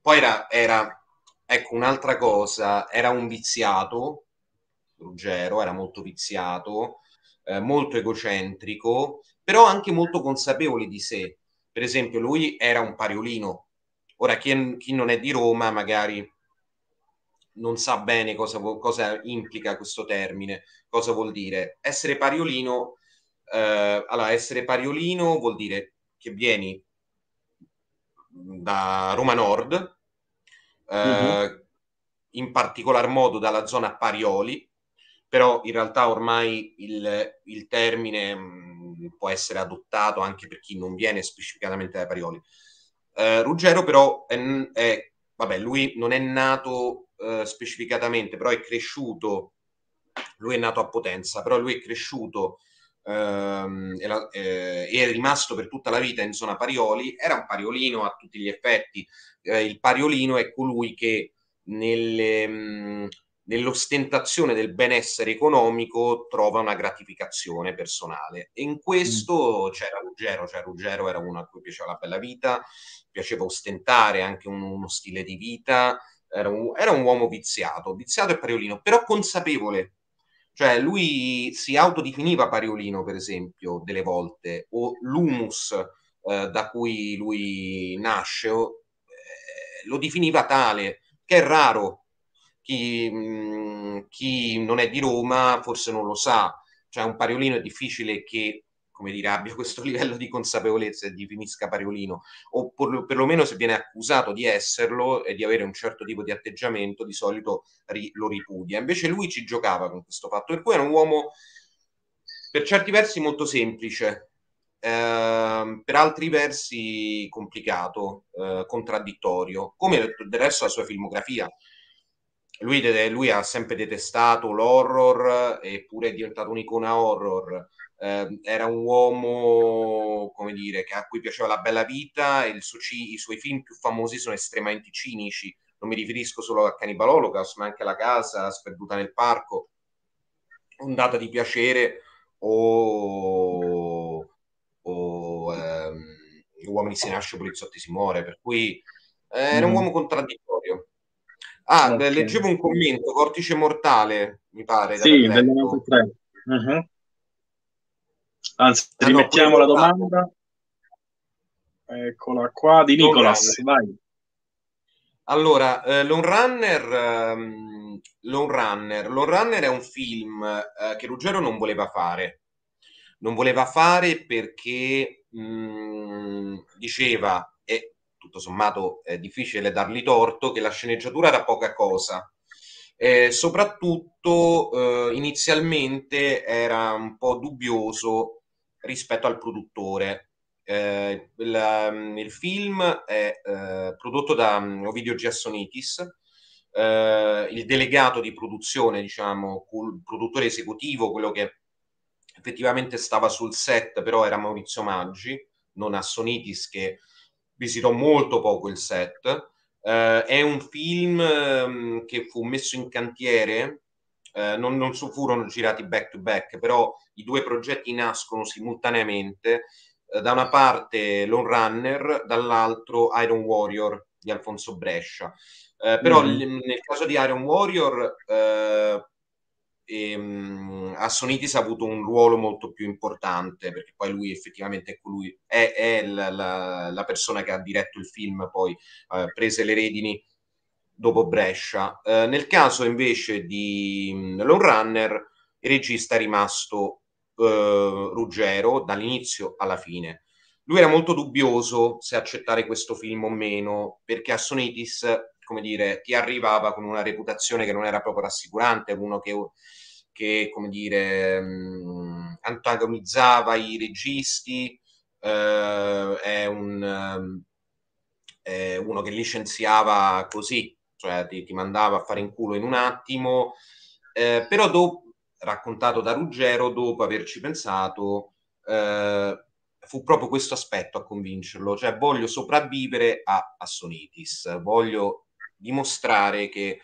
poi era, era, ecco, un'altra cosa, era un viziato, Ruggero era molto viziato, eh, molto egocentrico, però anche molto consapevole di sé. Per esempio, lui era un pariolino, Ora, chi, chi non è di Roma magari non sa bene cosa, cosa, implica questo termine, cosa vuol dire. Essere pariolino, eh, allora, essere pariolino vuol dire che vieni da Roma Nord, eh, uh-huh. in particolar modo dalla zona Parioli, però in realtà ormai il, il termine mh, mm, può essere adottato anche per chi non viene specificatamente da Parioli. Eh, Ruggero però è, è, vabbè, lui non è nato eh, specificatamente, però è cresciuto, lui è nato a Potenza, però lui è cresciuto ehm, e, la, eh, è rimasto per tutta la vita in zona Parioli, era un pariolino a tutti gli effetti, eh, il pariolino è colui che nelle... Mh, mm, nell'ostentazione del benessere economico trova una gratificazione personale. E in questo mm. c'era Ruggero, cioè Ruggero era uno a cui piaceva la bella vita, piaceva ostentare anche un, uno stile di vita, era un, era un, uomo viziato, viziato e pariolino, però consapevole. Cioè lui si autodefiniva pariolino, per esempio, delle volte, o l'humus eh, da cui lui nasce, o, eh, lo definiva tale, che è raro chi, chi non è di Roma forse non lo sa, cioè un pariolino è difficile che come dire, abbia [LAUGHS] questo livello di consapevolezza e definisca pariolino, o por, perlomeno se viene accusato di esserlo e di avere un certo tipo di atteggiamento, di solito ri, lo ripudia. Invece lui ci giocava con questo fatto, per cui era un uomo per certi versi molto semplice, eh, per altri versi complicato, eh, contraddittorio, come del resto la sua filmografia lui, lui, ha sempre detestato l'horror, eppure è diventato un'icona horror. Eh, era un uomo, come dire, che, a cui piaceva la bella vita e suo, i suoi film più famosi sono estremamente cinici. Non mi riferisco solo a Cannibal Holocaust, ma anche alla casa, Sperduta nel parco, Ondata di piacere o, o ehm, Uomini si nasce, poliziotti si muore. Per cui eh, era un mm. uomo contraddittorio Ah, okay. leggevo un commento, Vortice Mortale, mi pare. Sì, del 93. Uh-huh. Anzi, ah, rimettiamo no, la domanda. Eccola qua, di Nicolas, vai. Allora, eh, Lone Runner... Ehm... Lone Runner. Lone Runner è un film eh, che Ruggero non voleva fare. Non voleva fare perché mh, mm, diceva tutto sommato è difficile dargli torto, che la sceneggiatura era poca cosa. Eh, soprattutto eh, inizialmente era un po' dubbioso rispetto al produttore. Eh, la, il film è eh, prodotto da mm, Ovidio Giassonitis, eh, il delegato di produzione, diciamo, il produttore esecutivo, quello che effettivamente stava sul set, però era Maurizio Maggi, non Assonitis che visitò molto poco il set. Uh, è un film um, che fu messo in cantiere, uh, non, non so, furono girati back to back, però i due progetti nascono simultaneamente, eh, da una parte Lone Runner, dall'altro Iron Warrior di Alfonso Brescia. però mm. Mm-hmm. l- nel caso di Iron Warrior ehm, Assonitis ha avuto un ruolo molto più importante perché poi lui effettivamente è, colui, ecco, è, è la, la, la, persona che ha diretto il film, poi eh, prese le redini dopo Brescia. Eh, nel caso invece di mm, Lone Runner, il regista è rimasto eh, Ruggero dall'inizio alla fine. Lui era molto dubbioso se accettare questo film o meno perché Assonitis come dire, ti arrivava con una reputazione che non era proprio rassicurante, uno che, che come dire, mh, mm, antagonizzava i registi, eh, è un, eh, uno che licenziava così, cioè ti, ti, mandava a fare in culo in un attimo, eh, però dopo, raccontato da Ruggero, dopo averci pensato, eh, fu proprio questo aspetto a convincerlo, cioè voglio sopravvivere a Sonitis, voglio dimostrare che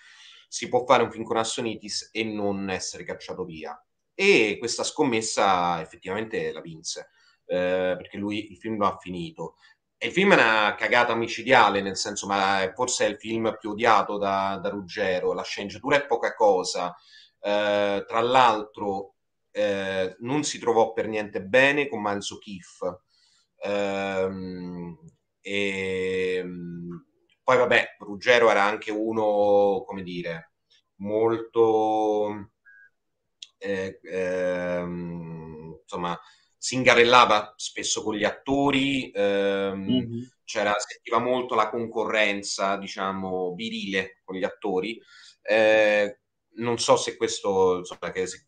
si può fare un film con Assonitis e non essere cacciato via. E questa scommessa effettivamente la vinse, eh, perché lui il film lo ha finito. E il film è una cagata micidiale, nel senso, ma forse è il film più odiato da, da Ruggero. La sceneggiatura è poca cosa. Eh, tra l'altro, eh, non si trovò per niente bene con Manzo Kiff. Eh, e mm, poi vabbè, Ruggero era anche uno, come dire, molto... Eh, ehm, insomma, si ingarellava spesso con gli attori, ehm, mm-hmm. c'era, sentiva molto la concorrenza, diciamo, virile con gli attori. Eh, non so se questo, insomma, che se,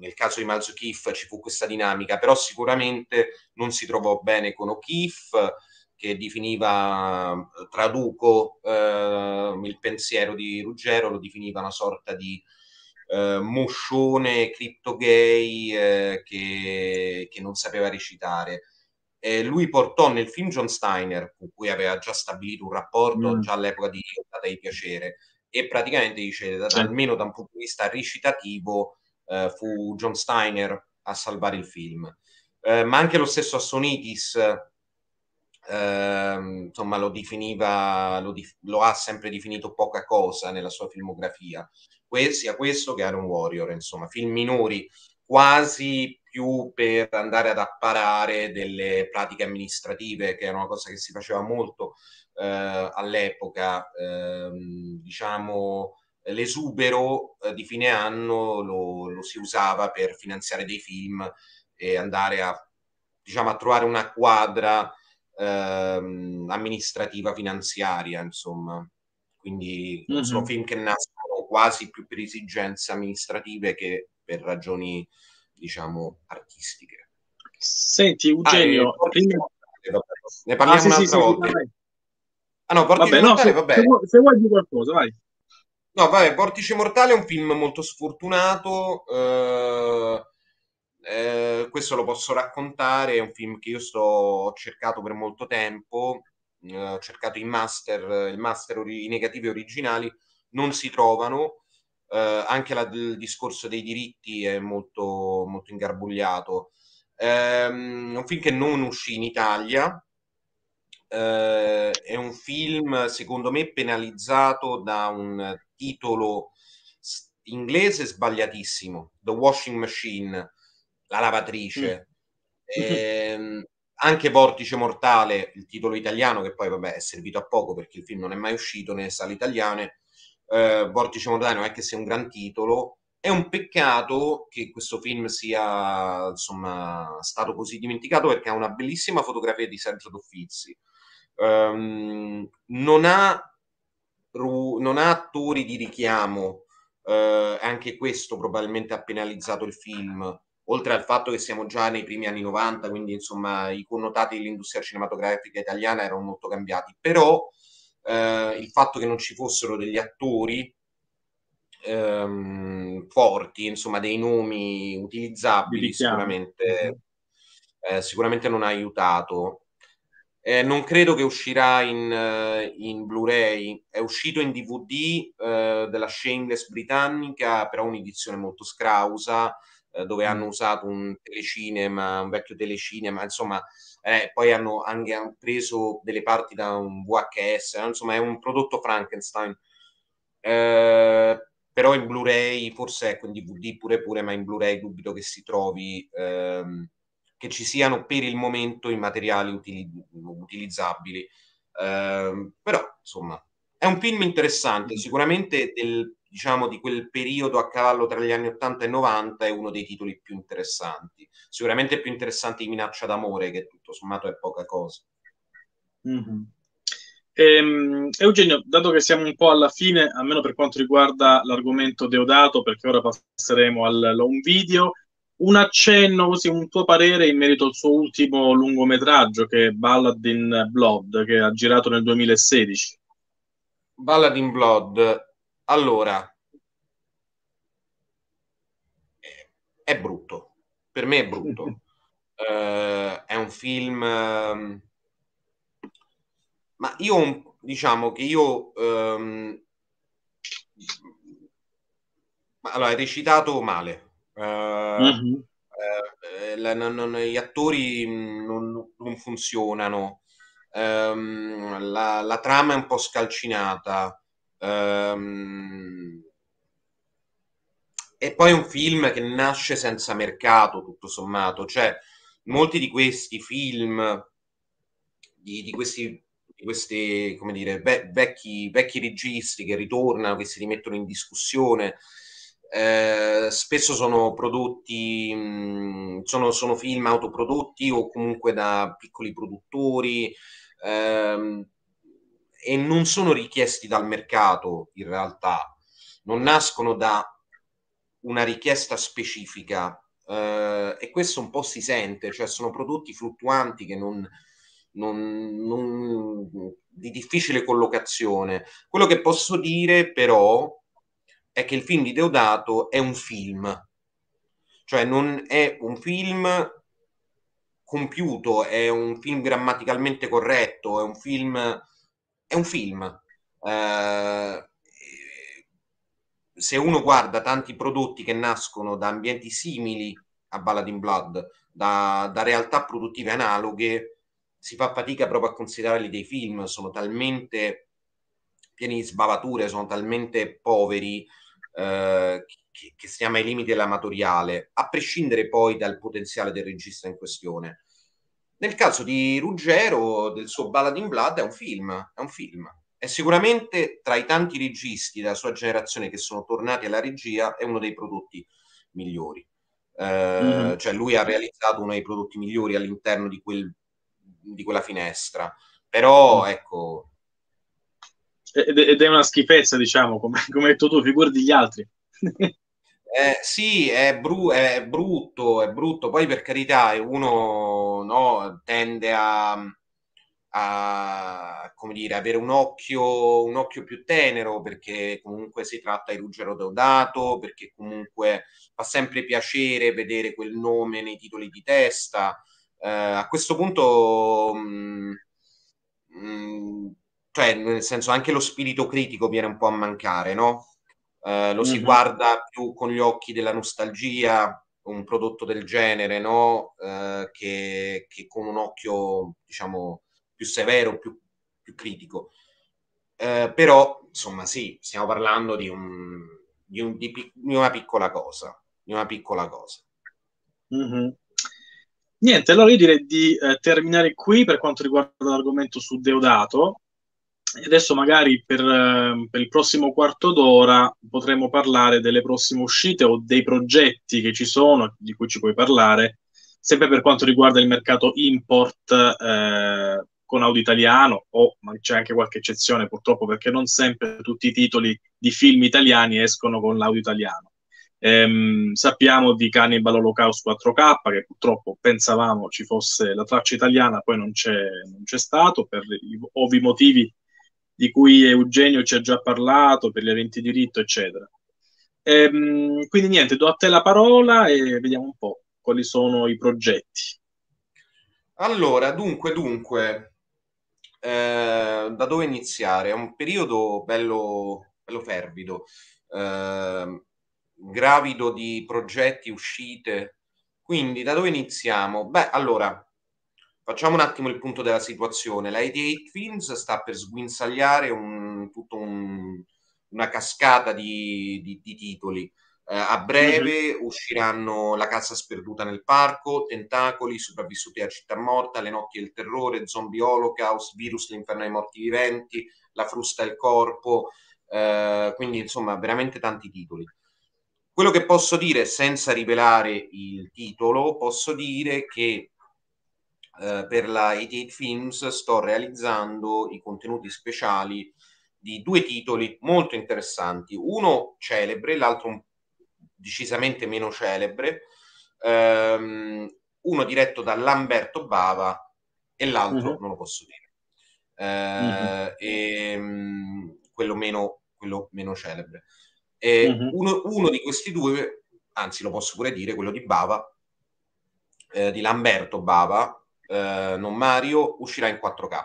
nel caso di Malzo Kiff ci fu questa dinamica, però sicuramente non si trovò bene con O'Keefe che definiva eh, Traduco eh, il pensiero di Ruggero, lo definiva una sorta di eh, moscione cripto gay eh, che, che, non sapeva recitare. Eh, lui portò nel film John Steiner, con cui aveva già stabilito un rapporto mm. già all'epoca di Dei Piacere, e praticamente dice, da, almeno da un punto di vista recitativo, eh, fu John Steiner a salvare il film. Eh, ma anche lo stesso Assonitis Ehm, insomma, lo definiva, lo, dif- lo, ha sempre definito poca cosa nella sua filmografia, que- sia questo che Iron Warrior, insomma, film minori quasi più per andare ad apparare delle pratiche amministrative, che era una cosa che si faceva molto eh, all'epoca, ehm, diciamo l'esubero eh, di fine anno lo, lo, si usava per finanziare dei film e andare a, diciamo, a trovare una quadra ehm, amministrativa finanziaria, insomma. Quindi mm-hmm. sono film che nascono quasi più per esigenze amministrative che per ragioni, diciamo, artistiche. Senti, ah, Eugenio, ah, prima... ne parliamo ah, sì, un'altra sì, volta. ah no, Vortice vabbè, Mortale, no, se, se, vuoi, se vuoi dire qualcosa, vai. No, vabbè, Vortice Mortale è un film molto sfortunato, eh questo lo posso raccontare, è un film che io sto, ho cercato per molto tempo, eh, ho cercato i master, il master ori- i negativi originali, non si trovano, eh, anche la, il discorso dei diritti è molto, molto ingarbugliato. Ehm, è un film che non uscì in Italia, Uh, è un film secondo me penalizzato da un titolo inglese sbagliatissimo, The Washing Machine, la lavatrice, mm. ehm, anche Vortice Mortale, il titolo italiano, che poi vabbè è servito a poco perché il film non è mai uscito nelle sale italiane. Eh, Vortice Mortale non è che sia un gran titolo. È un peccato che questo film sia insomma stato così dimenticato perché ha una bellissima fotografia di Sergio D'Uffizi. Um, ehm, non, ha, ru, non, ha, attori di richiamo, uh, anche questo probabilmente ha penalizzato il film oltre al fatto che siamo già nei primi anni 90, quindi insomma i connotati dell'industria cinematografica italiana erano molto cambiati, però eh, il fatto che non ci fossero degli attori ehm, forti, insomma dei nomi utilizzabili sicuramente, mm-hmm. eh, sicuramente non ha aiutato. Eh, non credo che uscirà in, eh, in, Blu-ray, è uscito in DVD eh, della Shameless britannica, però un'edizione molto scrausa, eh, dove hanno mm. usato un telecinema, un vecchio telecinema, insomma, eh, poi hanno anche preso delle parti da un VHS, insomma è un prodotto Frankenstein. Eh, però in Blu-ray, forse ecco in DVD pure pure, ma in Blu-ray dubito che si trovi, ehm, che ci siano per il momento i materiali utili- utilizzabili. Eh, però, insomma, è un film interessante, mm. sicuramente del diciamo, di quel periodo a cavallo tra gli anni 80 e 90 è uno dei titoli più interessanti. Sicuramente più interessanti di Minaccia d'amore, che tutto sommato è poca cosa. Mm-hmm. Ehm, Eugenio, dato che siamo un po' alla fine, almeno per quanto riguarda l'argomento Deodato, perché ora passeremo al long video, un accenno, così un tuo parere in merito al suo ultimo lungometraggio che è Ballad in Blood, che ha girato nel 2016. Ballad in Blood allora, è brutto, per me è brutto. uh, [LAUGHS] è un film... Ehm, ma io, diciamo che io... Um, allora, hai recitato male. Uh, mm-hmm. Eh, la, non, non, gli attori mm, non, non funzionano. Um, la, la, trama è un po' scalcinata. Um, e poi un film che nasce senza mercato, tutto sommato, cioè molti di questi film, di, di questi, di questi come dire, be- vecchi, vecchi registi che ritornano, che si rimettono in discussione, eh, spesso sono prodotti, mh, mm, sono, sono, film autoprodotti o comunque da piccoli produttori. Ehm, e non sono richiesti dal mercato in realtà, non nascono da una richiesta specifica eh, e questo un po' si sente, cioè sono prodotti fluttuanti che non, non, non, di difficile collocazione. Quello che posso dire però è che il film di Deodato è un film, cioè non è un film compiuto, è un film grammaticalmente corretto, è un film è un film. Eh, se uno guarda tanti prodotti che nascono da ambienti simili a Ballad in Blood, da, da realtà produttive analoghe, si fa fatica proprio a considerarli dei film, sono talmente pieni di sbavature, sono talmente poveri eh, che, che siamo ai limiti dell'amatoriale, a prescindere poi dal potenziale del regista in questione. Nel caso di Ruggero, del suo Ballad in Blood, è un film, è un film. È sicuramente tra i tanti registi della sua generazione che sono tornati alla regia, è uno dei prodotti migliori. Eh, mm Cioè lui ha realizzato uno dei prodotti migliori all'interno di, quel, di quella finestra. Però, mm. ecco... Ed è una schifezza, diciamo, come, come hai detto tu, figurati gli altri. [LAUGHS] Eh, sì, è, bru- è, brutto, è brutto. Poi per carità, uno no, tende a, a come dire, avere un occhio, un occhio più tenero perché comunque si tratta di Ruggero Deodato, perché comunque fa sempre piacere vedere quel nome nei titoli di testa. Eh, a questo punto, mh, mm, mh, mm, cioè, nel senso, anche lo spirito critico viene un po' a mancare, no? Eh, lo mm-hmm. si guarda più con gli occhi della nostalgia, un prodotto del genere, no? Eh, che, che, con un occhio, diciamo, più severo, più, più critico. Eh, però, insomma, sì, stiamo parlando di, un, di, un, di, di una piccola cosa. Di una piccola cosa. Mm-hmm. Niente, allora io direi di eh, terminare qui per quanto riguarda l'argomento su Deodato. E adesso magari per, ehm, per, il prossimo quarto d'ora potremo parlare delle prossime uscite o dei progetti che ci sono, di cui ci puoi parlare, sempre per quanto riguarda il mercato import eh, con audio italiano, o ma c'è anche qualche eccezione purtroppo perché non sempre tutti i titoli di film italiani escono con l'audio italiano. Ehm, sappiamo di Cannibal Holocaust 4K che purtroppo pensavamo ci fosse la traccia italiana, poi non c'è, non c'è stato per i, ovvi motivi di cui Eugenio ci ha già parlato per gli eventi di diritto, eccetera. Ehm, quindi niente, do a te la parola e vediamo un po' quali sono i progetti. Allora, dunque, dunque, eh, da dove iniziare? È un periodo bello, bello fervido, eh, gravido di progetti, uscite. Quindi, da dove iniziamo? Beh, allora, facciamo un attimo il punto della situazione. La 88 Films sta per sguinzagliare un, tutta un, una cascata di, di, di titoli. Eh, a breve mm-hmm. usciranno La cassa sperduta nel parco, Tentacoli, Sopravvissuti a città morta, Le notti del terrore, Zombie Holocaust, Virus, l'inferno dei morti viventi, La frusta e corpo, eh, quindi insomma veramente tanti titoli. Quello che posso dire senza rivelare il titolo, posso dire che eh, per la 88 Films sto realizzando i contenuti speciali di due titoli molto interessanti, uno celebre, l'altro decisamente meno celebre, ehm, uno diretto da Lamberto Bava e l'altro uh-huh. non lo posso dire, mhm. eh, uh-huh. e, mh, quello, meno, quello, meno, celebre. E uh-huh. uno, uno di questi due, anzi lo posso pure dire, quello di Bava, eh, di Lamberto Bava, eh, non Mario, uscirà in 4K.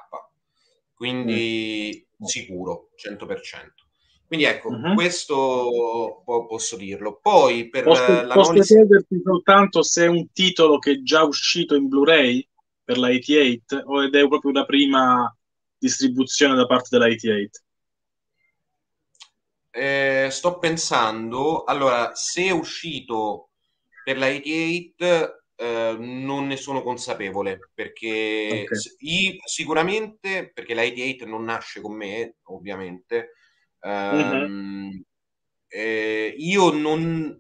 Quindi mm. mm. sicuro, 100%. Quindi ecco, mm-hmm. questo po- posso dirlo. Poi per posso, la posso non... chiederti soltanto se è un titolo che è già uscito in Blu-ray per la 88 o ed è proprio la prima distribuzione da parte della 88? Eh, sto pensando, allora, se è uscito per la 88 eh, non ne sono consapevole perché okay. i, sicuramente perché la 88 non nasce con me ovviamente mm-hmm. ehm, uh-huh. io non,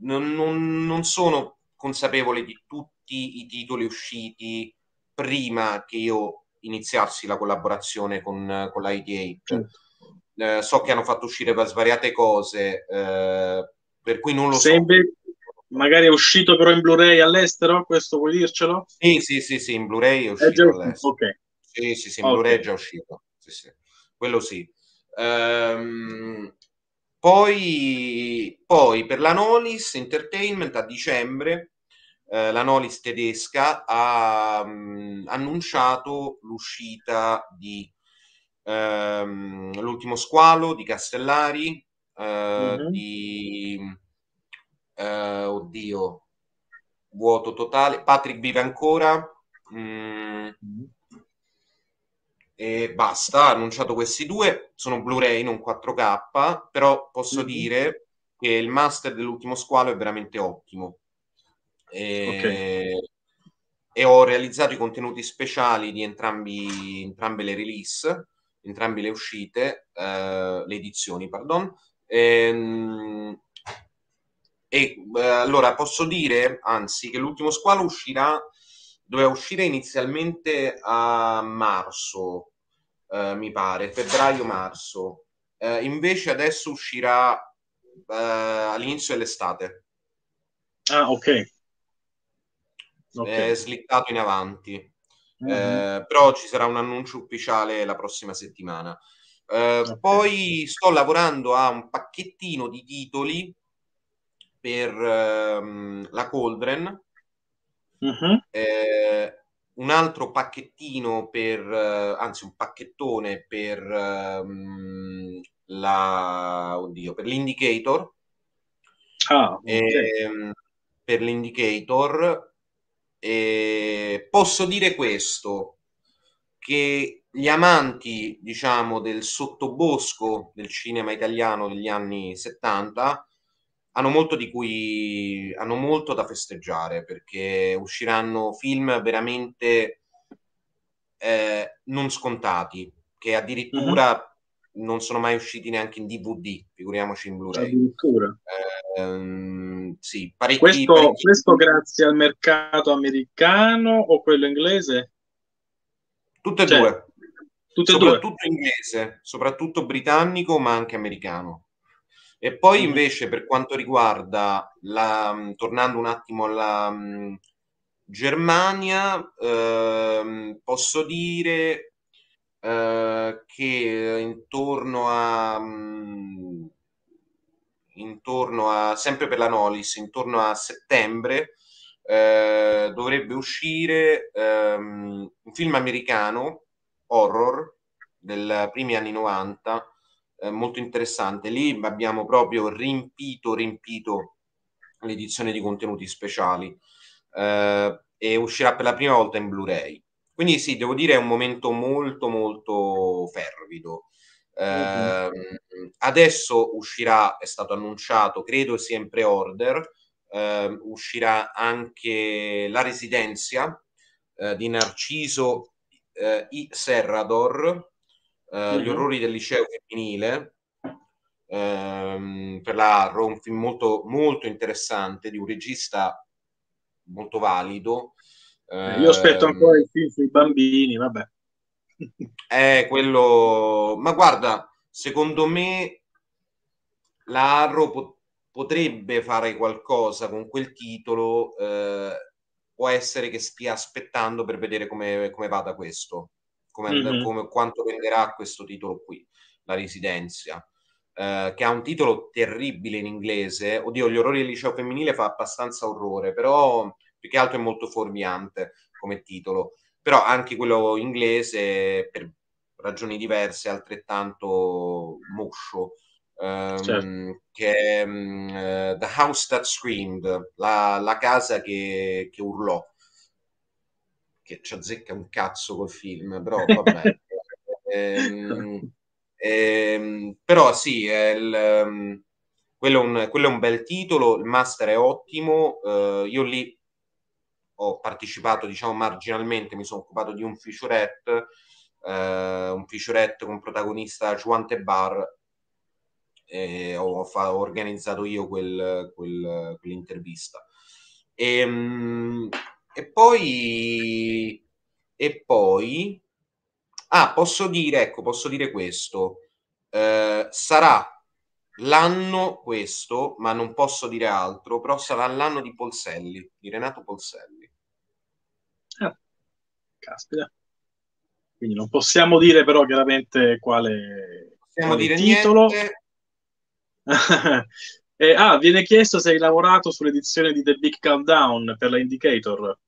non, non, sono consapevole di tutti i titoli usciti prima che io iniziassi la collaborazione con, con la 88 certo. eh, so che hanno fatto uscire svariate cose eh, per cui non lo Sempre... so magari è uscito però in Blu-ray all'estero, questo vuoi dircelo? Sì, sì, sì, sì in Blu-ray è uscito è già... all'estero. Okay. Sì, sì, sì, in okay. Blu-ray è già uscito. Sì, sì. Quello sì. Ehm, poi, poi, per la Nolis Entertainment a dicembre, eh, la Nolis tedesca ha mh, mm, annunciato l'uscita di ehm, L'ultimo squalo di Castellari, eh, mm-hmm. di eh, oddio, vuoto totale. Patrick vive ancora. Mm. E basta, ha annunciato questi due. Sono Blu-ray, non 4K, però posso mm-hmm. dire che il master dell'ultimo squalo è veramente ottimo. E... Okay. e ho realizzato i contenuti speciali di entrambi, entrambe le release, entrambe le uscite, eh, le edizioni, pardon. E, ehm, e eh, allora posso dire, anzi, che l'ultimo squalo uscirà, doveva uscire inizialmente a marzo, eh, mi pare, febbraio-marzo. Eh, invece adesso uscirà eh, all'inizio dell'estate. Ah, ok. okay. È slittato in avanti. Mm-hmm. Eh, però ci sarà un annuncio ufficiale la prossima settimana. Eh, okay. Poi sto lavorando a un pacchettino di titoli per um, la Coldren, uh-huh. eh, un altro pacchettino per, uh, anzi un pacchettone per, um, la, oddio, per l'Indicator. Ah, okay. eh, per l'Indicator. Eh, posso dire questo, che gli amanti, diciamo, del sottobosco del cinema italiano degli anni 70 hanno molto di cui hanno molto da festeggiare perché usciranno film veramente eh, non scontati che addirittura uh-huh. non sono mai usciti neanche in DVD figuriamoci in Blu-ray addirittura eh, um, sì, parecchi, questo, parecchi... questo grazie al mercato americano o quello inglese? tutte e cioè, due tutte soprattutto due. inglese soprattutto britannico ma anche americano e poi mm. invece per quanto riguarda, la, mm, tornando un attimo alla um, Germania, ehm, posso dire eh, che intorno a, mh, intorno a, sempre per la Nolis, intorno a settembre, eh, dovrebbe uscire ehm, un film americano, horror, del primi anni 90, eh, molto interessante. Lì abbiamo proprio riempito, riempito l'edizione di contenuti speciali eh, e uscirà per la prima volta in Blu-ray. Quindi sì, devo dire è un momento molto molto fervido. Eh, mm-hmm. Adesso uscirà, è stato annunciato, credo sia in pre-order, eh, uscirà anche La Residenza eh, di Narciso eh, I Serrador, eh, gli mhm. orrori del liceo femminile, ehm, per la un film molto, molto interessante di un regista molto valido. Eh, Io aspetto ehm, ancora il film sui bambini, vabbè. È [LAUGHS] eh, quello... Ma guarda, secondo me la Arrow pot- potrebbe fare qualcosa con quel titolo, eh, può essere che stia aspettando per vedere come, come vada questo come, mm-hmm. come quanto venderà questo titolo qui, La Residenza. Eh, che ha un titolo terribile in inglese, oddio, gli orrori del liceo femminile fa abbastanza orrore, però più che altro è molto fuorviante come titolo, però anche quello inglese per ragioni diverse è altrettanto moscio. Um, ehm, certo. che um, uh, The House That Screamed, la, la casa che, che urlò, che ci azzecca un cazzo col film, però vabbè. [LAUGHS] ehm, ehm, però sì, è il, ehm, quello, è un, quello, è un, bel titolo, il master è ottimo, eh, io lì ho partecipato, diciamo, marginalmente, mi sono occupato di un featurette, eh, un featurette con protagonista Juan Bar, e ho, fa- ho, organizzato io quel, quel, quell'intervista. E, ehm, e poi, e poi, ah, posso dire, ecco, posso dire questo. Eh, sarà l'anno questo, ma non posso dire altro, però sarà l'anno di Polselli, di Renato Polselli. Ah, caspita. Quindi non possiamo dire però chiaramente quale, possiamo quale dire titolo. [LAUGHS] Eh, ah, viene chiesto se hai lavorato sull'edizione di The Big Countdown per la Indicator.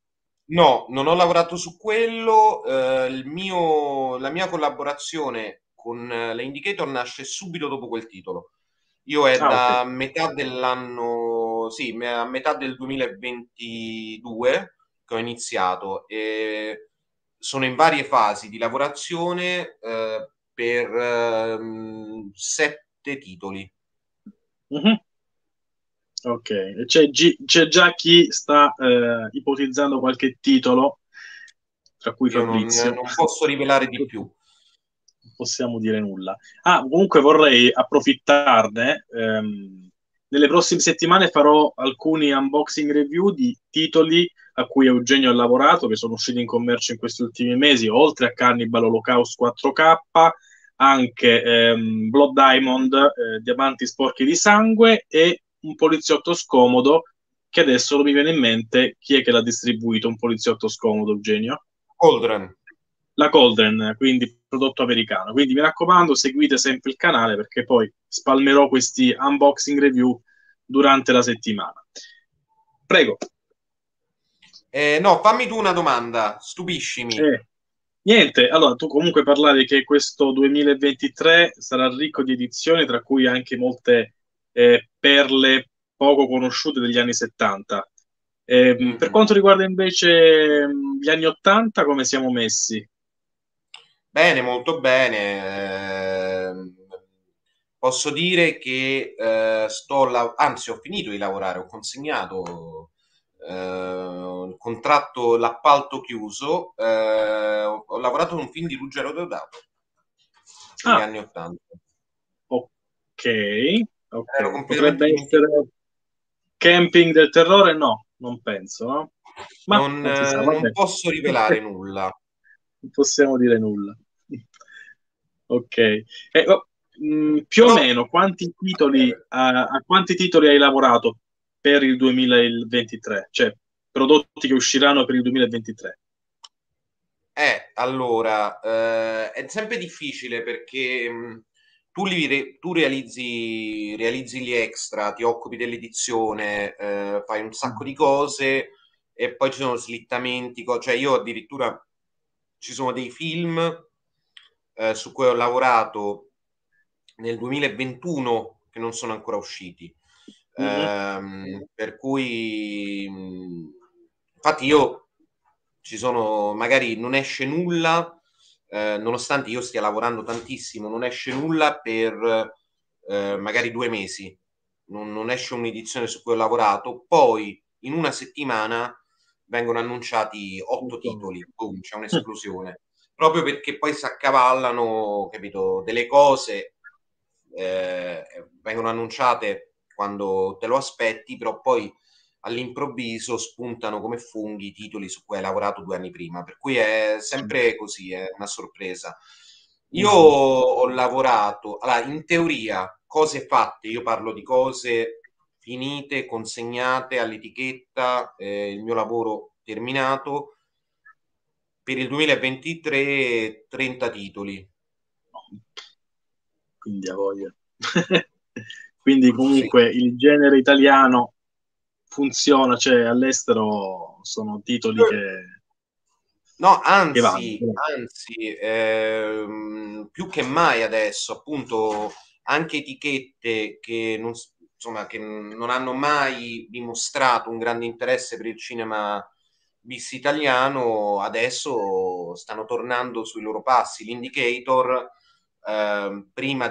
No, non ho lavorato su quello. Eh, mio, la mia collaborazione con eh, la Indicator nasce subito dopo quel titolo. Io è ah, da okay. metà dell'anno, sì, a metà del 2022 che ho iniziato e sono in varie fasi di lavorazione eh, per eh, sette titoli. Mm-hmm. Ok, c'è, G- c'è già chi sta eh, ipotizzando qualche titolo, tra cui Io Fabrizio. Non, non posso rivelare di più. Non possiamo dire nulla. Ah, comunque vorrei approfittarne. Ehm, nelle prossime settimane farò alcuni unboxing review di titoli a cui Eugenio ha lavorato, che sono usciti in commercio in questi ultimi mesi, oltre a Cannibal Holocaust 4K, anche ehm, Blood Diamond, eh, Diamanti Sporchi di Sangue e un poliziotto scomodo che adesso non mi viene in mente chi è che l'ha distribuito un poliziotto scomodo, Eugenio? Coldren. La Coldren, quindi prodotto americano. Quindi mi raccomando, seguite sempre il canale perché poi spalmerò questi unboxing review durante la settimana. Prego. Eh, no, fammi tu una domanda, stupiscimi. Eh, niente, allora tu comunque parlavi che questo 2023 sarà ricco di edizioni, tra cui anche molte eh, perle poco conosciute degli anni 70. Eh, mm-hmm. Per quanto riguarda invece gli anni 80, come siamo messi? Bene, molto bene. Eh, posso dire che eh, sto, la- anzi ho finito di lavorare, ho consegnato eh, il contratto, l'appalto chiuso, eh, ho lavorato in un film di Ruggero Deodato negli ah. anni 80. Ok. Okay. Potrebbe essere camping del terrore? No, non penso. No? Ma non, sa, eh, non posso rivelare nulla. Non possiamo dire nulla. ok. Eh, oh, mh, mm, più Però... o meno quanti titoli, eh. a, a quanti titoli hai lavorato per il 2023? Cioè, prodotti che usciranno per il 2023? Eh, allora, eh, è sempre difficile perché mm, tu, re, tu realizzi, realizzi, gli extra, ti occupi dell'edizione, eh, fai un sacco mm. di cose e poi ci sono slittamenti, co- cioè io addirittura ci sono dei film eh, su cui ho lavorato nel 2021 che non sono ancora usciti. Eh, per cui mm, infatti io ci sono magari non esce nulla eh, nonostante io stia lavorando tantissimo, non esce nulla per eh, magari due mesi, non, non esce un'edizione su cui ho lavorato, poi in una settimana vengono annunciati otto titoli, boom, c'è un'esplosione, [LAUGHS] proprio perché poi si accavallano, capito, delle cose, eh, vengono annunciate quando te lo aspetti, però poi all'improvviso spuntano come funghi i titoli su cui hai lavorato due anni prima, per cui è sempre così, è una sorpresa. Mm-hmm. Io ho lavorato, allora, in teoria, cose fatte, io parlo di cose finite, consegnate all'etichetta, eh, il mio lavoro terminato, per il 2023 30 titoli. Quindi a voglia. [LAUGHS] Quindi comunque sì. il genere italiano funziona, cioè all'estero sono titoli che... No, anzi, che anzi ehm, più che mai adesso, appunto, anche etichette che non, insomma, che non hanno mai dimostrato un grande interesse per il cinema bis italiano, adesso stanno tornando sui loro passi. L'Indicator, ehm, prima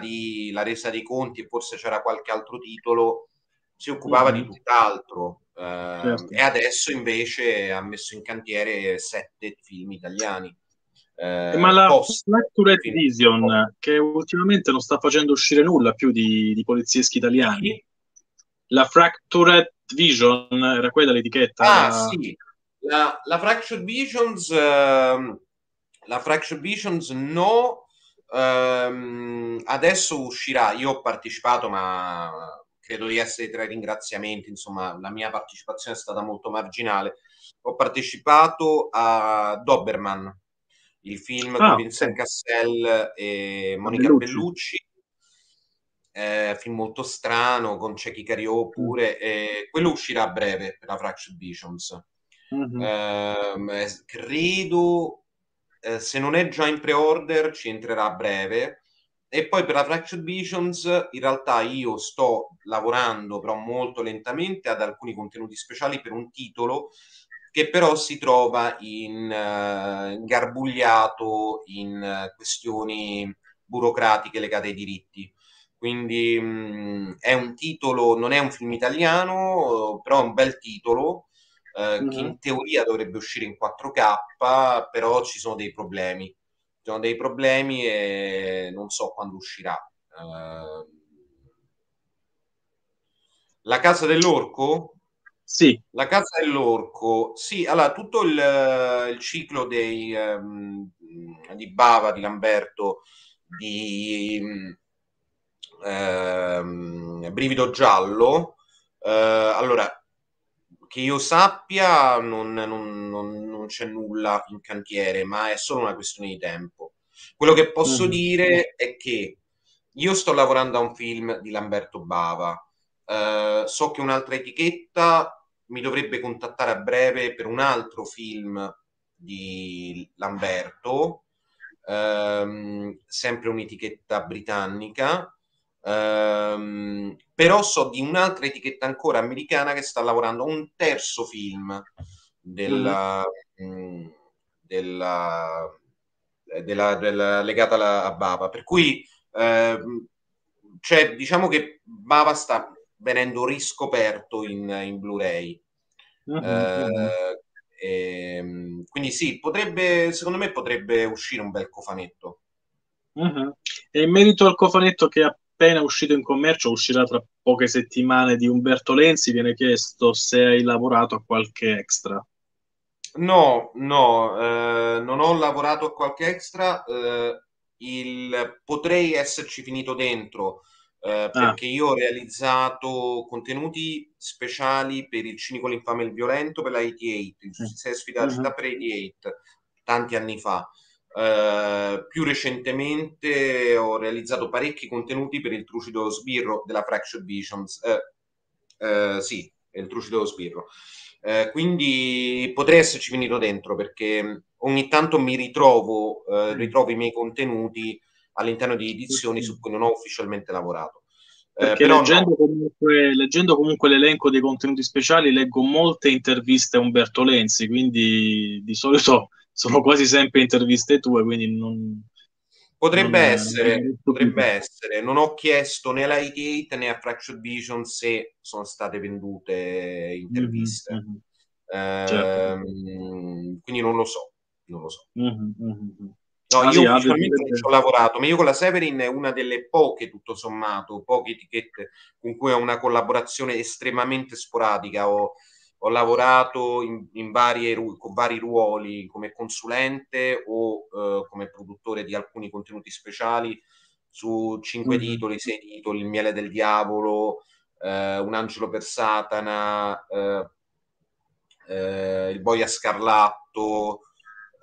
la resa dei conti, e forse c'era qualche altro titolo, si occupava mm. di mm-hmm. tutt'altro. Eh, certo. E adesso invece ha messo in cantiere sette film italiani. Eh, ma la Black Vision, post. che ultimamente non sta facendo uscire nulla più di, di polizieschi italiani, la Fractured Vision era quella l'etichetta? Ah, sì. La, la Fractured Visions, uh, la Fractured Visions no, um, adesso uscirà. Io ho partecipato, ma credo di essere tra i ringraziamenti, insomma la mia partecipazione è stata molto marginale. Ho partecipato a Doberman, il film ah. di Vincent Cassel e Monica Bellucci, Bellucci eh, film molto strano con Cecchi Cario mm. pure, eh, quello uscirà a breve per la Fractured Visions. Mm-hmm. Ehm, eh, credo, se non è già in pre-order, ci entrerà a breve e poi per la Fractured Visions in realtà io sto lavorando però molto lentamente ad alcuni contenuti speciali per un titolo che però si trova in uh, eh, garbugliato in uh, questioni burocratiche legate ai diritti. Quindi mh, mm, è un titolo, non è un film italiano, però è un bel titolo uh, mm che mm-hmm. in teoria dovrebbe uscire in 4K, però ci sono dei problemi ci sono dei problemi e non so quando uscirà. Uh, la casa dell'orco? Sì. La casa dell'orco, sì, allora tutto il, il ciclo dei, um, di Bava, di Lamberto, di um, Brivido Giallo, uh, allora che io sappia non, non, non, non, c'è nulla in cantiere, ma è solo una questione di tempo. Quello che posso mm. dire è che io sto lavorando a un film di Lamberto Bava, uh, so che un'altra etichetta mi dovrebbe contattare a breve per un altro film di Lamberto, uh, sempre un'etichetta britannica. Ehm, però so di un'altra etichetta ancora americana che sta lavorando a un terzo film della, mm. mm della, eh, della, della legata alla, a Bava. Per cui ehm, cioè, diciamo che Bava sta venendo riscoperto in, in Blu-ray. Mm-hmm. Eh, e, ehm, quindi sì, potrebbe, secondo me potrebbe uscire un bel cofanetto. Mm-hmm. E in merito al cofanetto che ha appena uscito in commercio, uscirà tra poche settimane di Umberto Lenzi, viene chiesto se hai lavorato a qualche extra. No, no, eh, non ho lavorato a qualche extra, eh, il, potrei esserci finito dentro, eh, ah. perché ah. io ho realizzato contenuti speciali per il cinico, l'infame e il violento, per la 88, il successo mm. sfida uh-huh. Mm-hmm. città per 88, tanti anni fa. Eh, più recentemente ho realizzato parecchi contenuti per il trucido sbirro della Fractured Visions. Uh, uh, sì, il trucido sbirro. quindi potrei esserci venuto dentro perché mm, ogni tanto mi ritrovo, mm. ritrovo i miei contenuti all'interno di edizioni su cui non ho ufficialmente lavorato. Perché però leggendo, no. comunque, leggendo comunque l'elenco dei contenuti speciali leggo molte interviste a Umberto Lenzi, quindi di solito sono quasi sempre interviste tue, quindi non... Potrebbe non, essere, non potrebbe essere. Non ho chiesto né alla Gate né a Fractured Vision se sono state vendute interviste. Mm-hmm. Eh, certo. Quindi non lo so, non lo so. Mm-hmm. No, ah, io sì, ufficialmente non ci ho lavorato, ma io con la Severin è una delle poche, tutto sommato, poche etichette con cui ho una collaborazione estremamente sporadica. Ho ho lavorato in, in varie, con vari ruoli come consulente o eh, come produttore di alcuni contenuti speciali su cinque mm-hmm. titoli, sei titoli, Il miele del diavolo, eh, Un angelo per Satana, eh, eh Il boia scarlatto,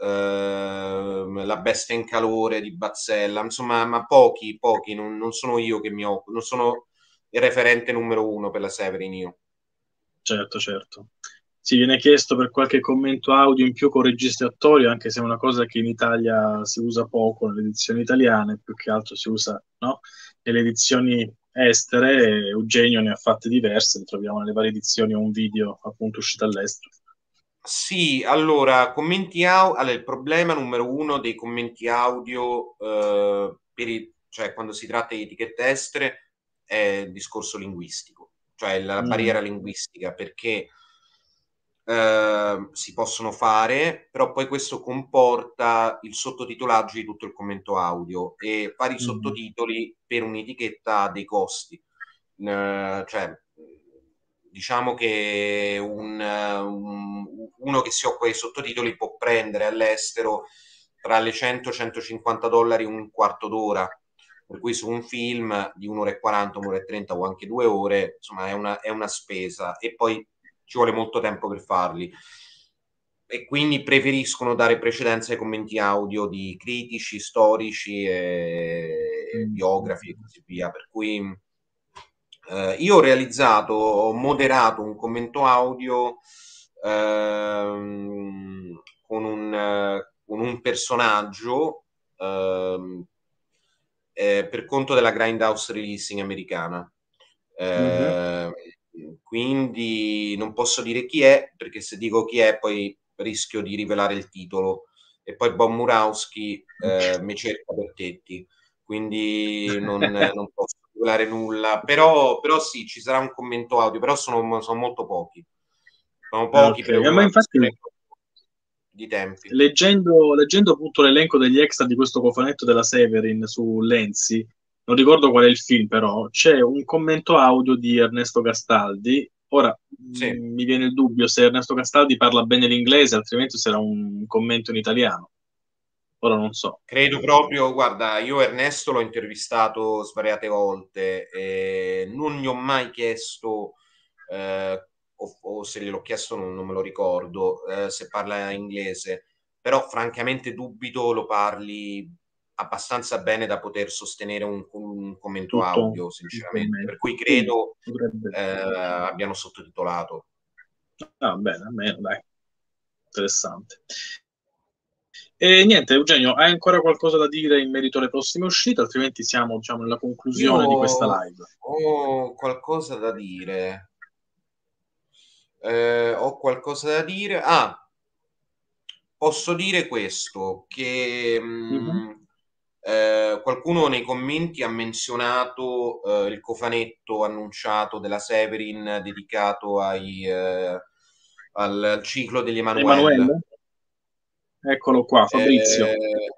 ehm, La bestia in calore di Bazzella, insomma, ma pochi, pochi, non, non sono io che mi occupo, non sono il referente numero uno per la Severin io. Certo, certo. Si viene chiesto per qualche commento audio in più con registratorio, anche se è una cosa che in Italia si usa poco nelle edizioni italiane, più che altro si usa no? nelle edizioni estere. Eugenio ne ha fatte diverse, le troviamo nelle varie edizioni o un video appunto uscito all'estero. Sì, allora, commenti audio. Allora, il problema numero uno dei commenti audio, eh, i, cioè quando si tratta di etichette estere, è il discorso linguistico cioè la mm. barriera linguistica, perché eh, si possono fare, però poi questo comporta il sottotitolaggio di tutto il commento audio e fare i mm. sottotitoli per un'etichetta dei costi. Eh, cioè, diciamo che un, un, uno che si occupa dei sottotitoli può prendere all'estero tra le 100 e 150 dollari un quarto d'ora per cui su un film di un'ora e 40, un'ora e 30 o anche due ore, insomma è una, è una spesa e poi ci vuole molto tempo per farli e quindi preferiscono dare precedenza ai commenti audio di critici, storici, e mm. biografi e così via. Per cui eh, io ho realizzato, ho moderato un commento audio ehm, con, un, eh, con, un, personaggio ehm, eh, per conto della Grindhouse Releasing americana. Eh, mm-hmm. Quindi non posso dire chi è, perché se dico chi è poi rischio di rivelare il titolo. E poi Bob Murowski eh, mi cerca per tetti, quindi non, [LAUGHS] non posso rivelare nulla. Però, però sì, ci sarà un commento audio, però sono, sono molto pochi. Sono pochi okay. per... Ma infatti di tempi. Leggendo, leggendo appunto l'elenco degli extra di questo cofanetto della Severin su Lenzi, non ricordo qual è il film però, c'è un commento audio di Ernesto Castaldi. Ora mm, sì. m- mi viene il dubbio se Ernesto Castaldi parla bene l'inglese, altrimenti sarà un commento in italiano. Ora non so. Credo proprio, guarda, io Ernesto l'ho intervistato svariate volte e non gli ho mai chiesto eh, o, o se gliel'ho chiesto non, non me lo ricordo, eh, se parla inglese, però francamente dubito lo parli abbastanza bene da poter sostenere un, un commento Tutto, audio, sinceramente, per cui credo eh, abbiano sottotitolato. Ah, bene, almeno dai, interessante. E niente, Eugenio, hai ancora qualcosa da dire in merito alle prossime uscite? Altrimenti siamo diciamo, alla conclusione Io di questa live. Ho qualcosa da dire. Eh, ho qualcosa da dire. Ah, posso dire questo, che mm-hmm. Mm, mh, eh, qualcuno nei commenti ha menzionato eh, il cofanetto annunciato della Severin dedicato ai, eh, al, al, ciclo degli Emanuele. Eccolo qua, Fabrizio. Eh,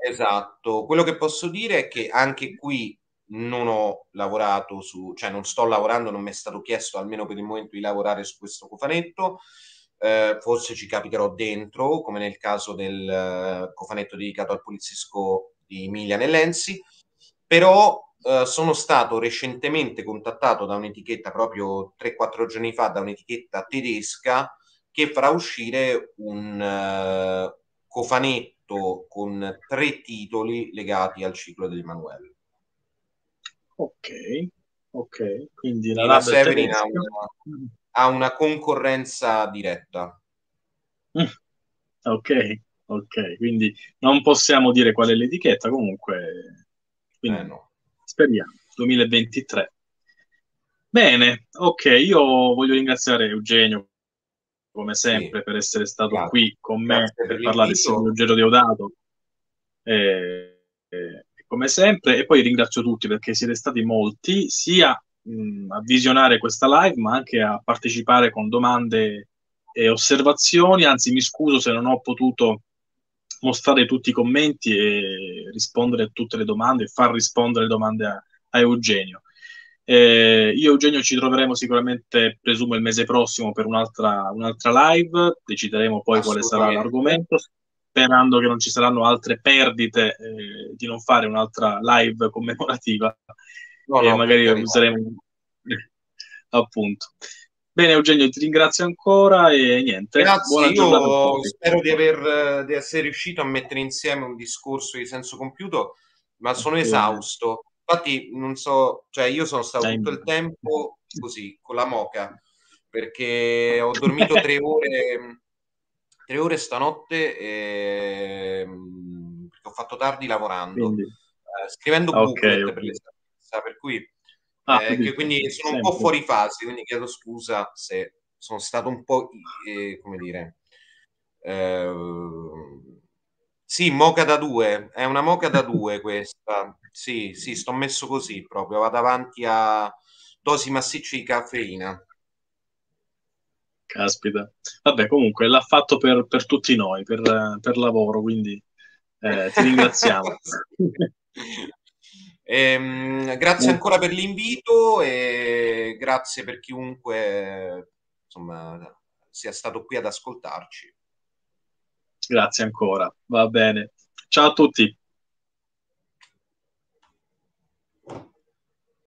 esatto, quello che posso dire è che anche qui non ho lavorato su, cioè non sto lavorando, non mi è stato chiesto almeno per il momento di lavorare su questo cofanetto. Eh, forse ci capiterò dentro, come nel caso del eh, cofanetto dedicato al poliziesco di Emilia Nellensi. Lenzi, però eh, sono stato recentemente contattato da un'etichetta, proprio 3-4 giorni fa, da un'etichetta tedesca che farà uscire un eh, cofanetto con tre titoli legati al ciclo del Manuel Ok, ok. Quindi la, la Severin ha una, ha una, concorrenza diretta. Mm. ok, ok. Quindi non possiamo dire qual è l'etichetta, comunque... Quindi, eh no. Speriamo, 2023. Bene, ok, io voglio ringraziare Eugenio come sempre sì. per essere stato Grazie. qui con me Grazie per, parlare di Ruggero Deodato. Eh, eh, come sempre e poi ringrazio tutti perché siete stati molti sia mh, a visionare questa live ma anche a partecipare con domande e osservazioni, anzi mi scuso se non ho potuto mostrare tutti i commenti e rispondere a tutte le domande e far rispondere le domande a, a Eugenio. Eh, io e Eugenio ci troveremo sicuramente, presumo, il mese prossimo per un'altra, un'altra live, decideremo poi quale sarà l'argomento sperando che non ci saranno altre perdite, eh, di non fare un'altra live commemorativa. No, no, magari no. useremo [LAUGHS] appunto. Bene Eugenio, ti ringrazio ancora e niente. Grazie, io spero di, aver, di, essere riuscito a mettere insieme un discorso di senso compiuto, ma sono esausto. Infatti non so, cioè io sono stato tutto il tempo così, con la moca, perché ho dormito tre ore tre ore stanotte e... Ehm, perché ho fatto tardi lavorando, Quindi... eh, scrivendo ah, okay, okay. per l'esattezza, per cui ah, eh, quindi, quindi sono sempre. un po' fuori fase, quindi chiedo scusa se sono stato un po', eh, come dire... Eh, sì, moca da due, è una moca da due [LAUGHS] questa. Sì, sì, sto messo così proprio, vado avanti a dosi massicci di caffeina. Caspita. Vabbè, comunque l'ha fatto per, per tutti noi, per, per lavoro, quindi eh, ti [LAUGHS] ringraziamo. ehm, grazie ancora per l'invito e grazie per chiunque insomma, sia stato qui ad ascoltarci. Grazie ancora, va bene. Ciao a tutti.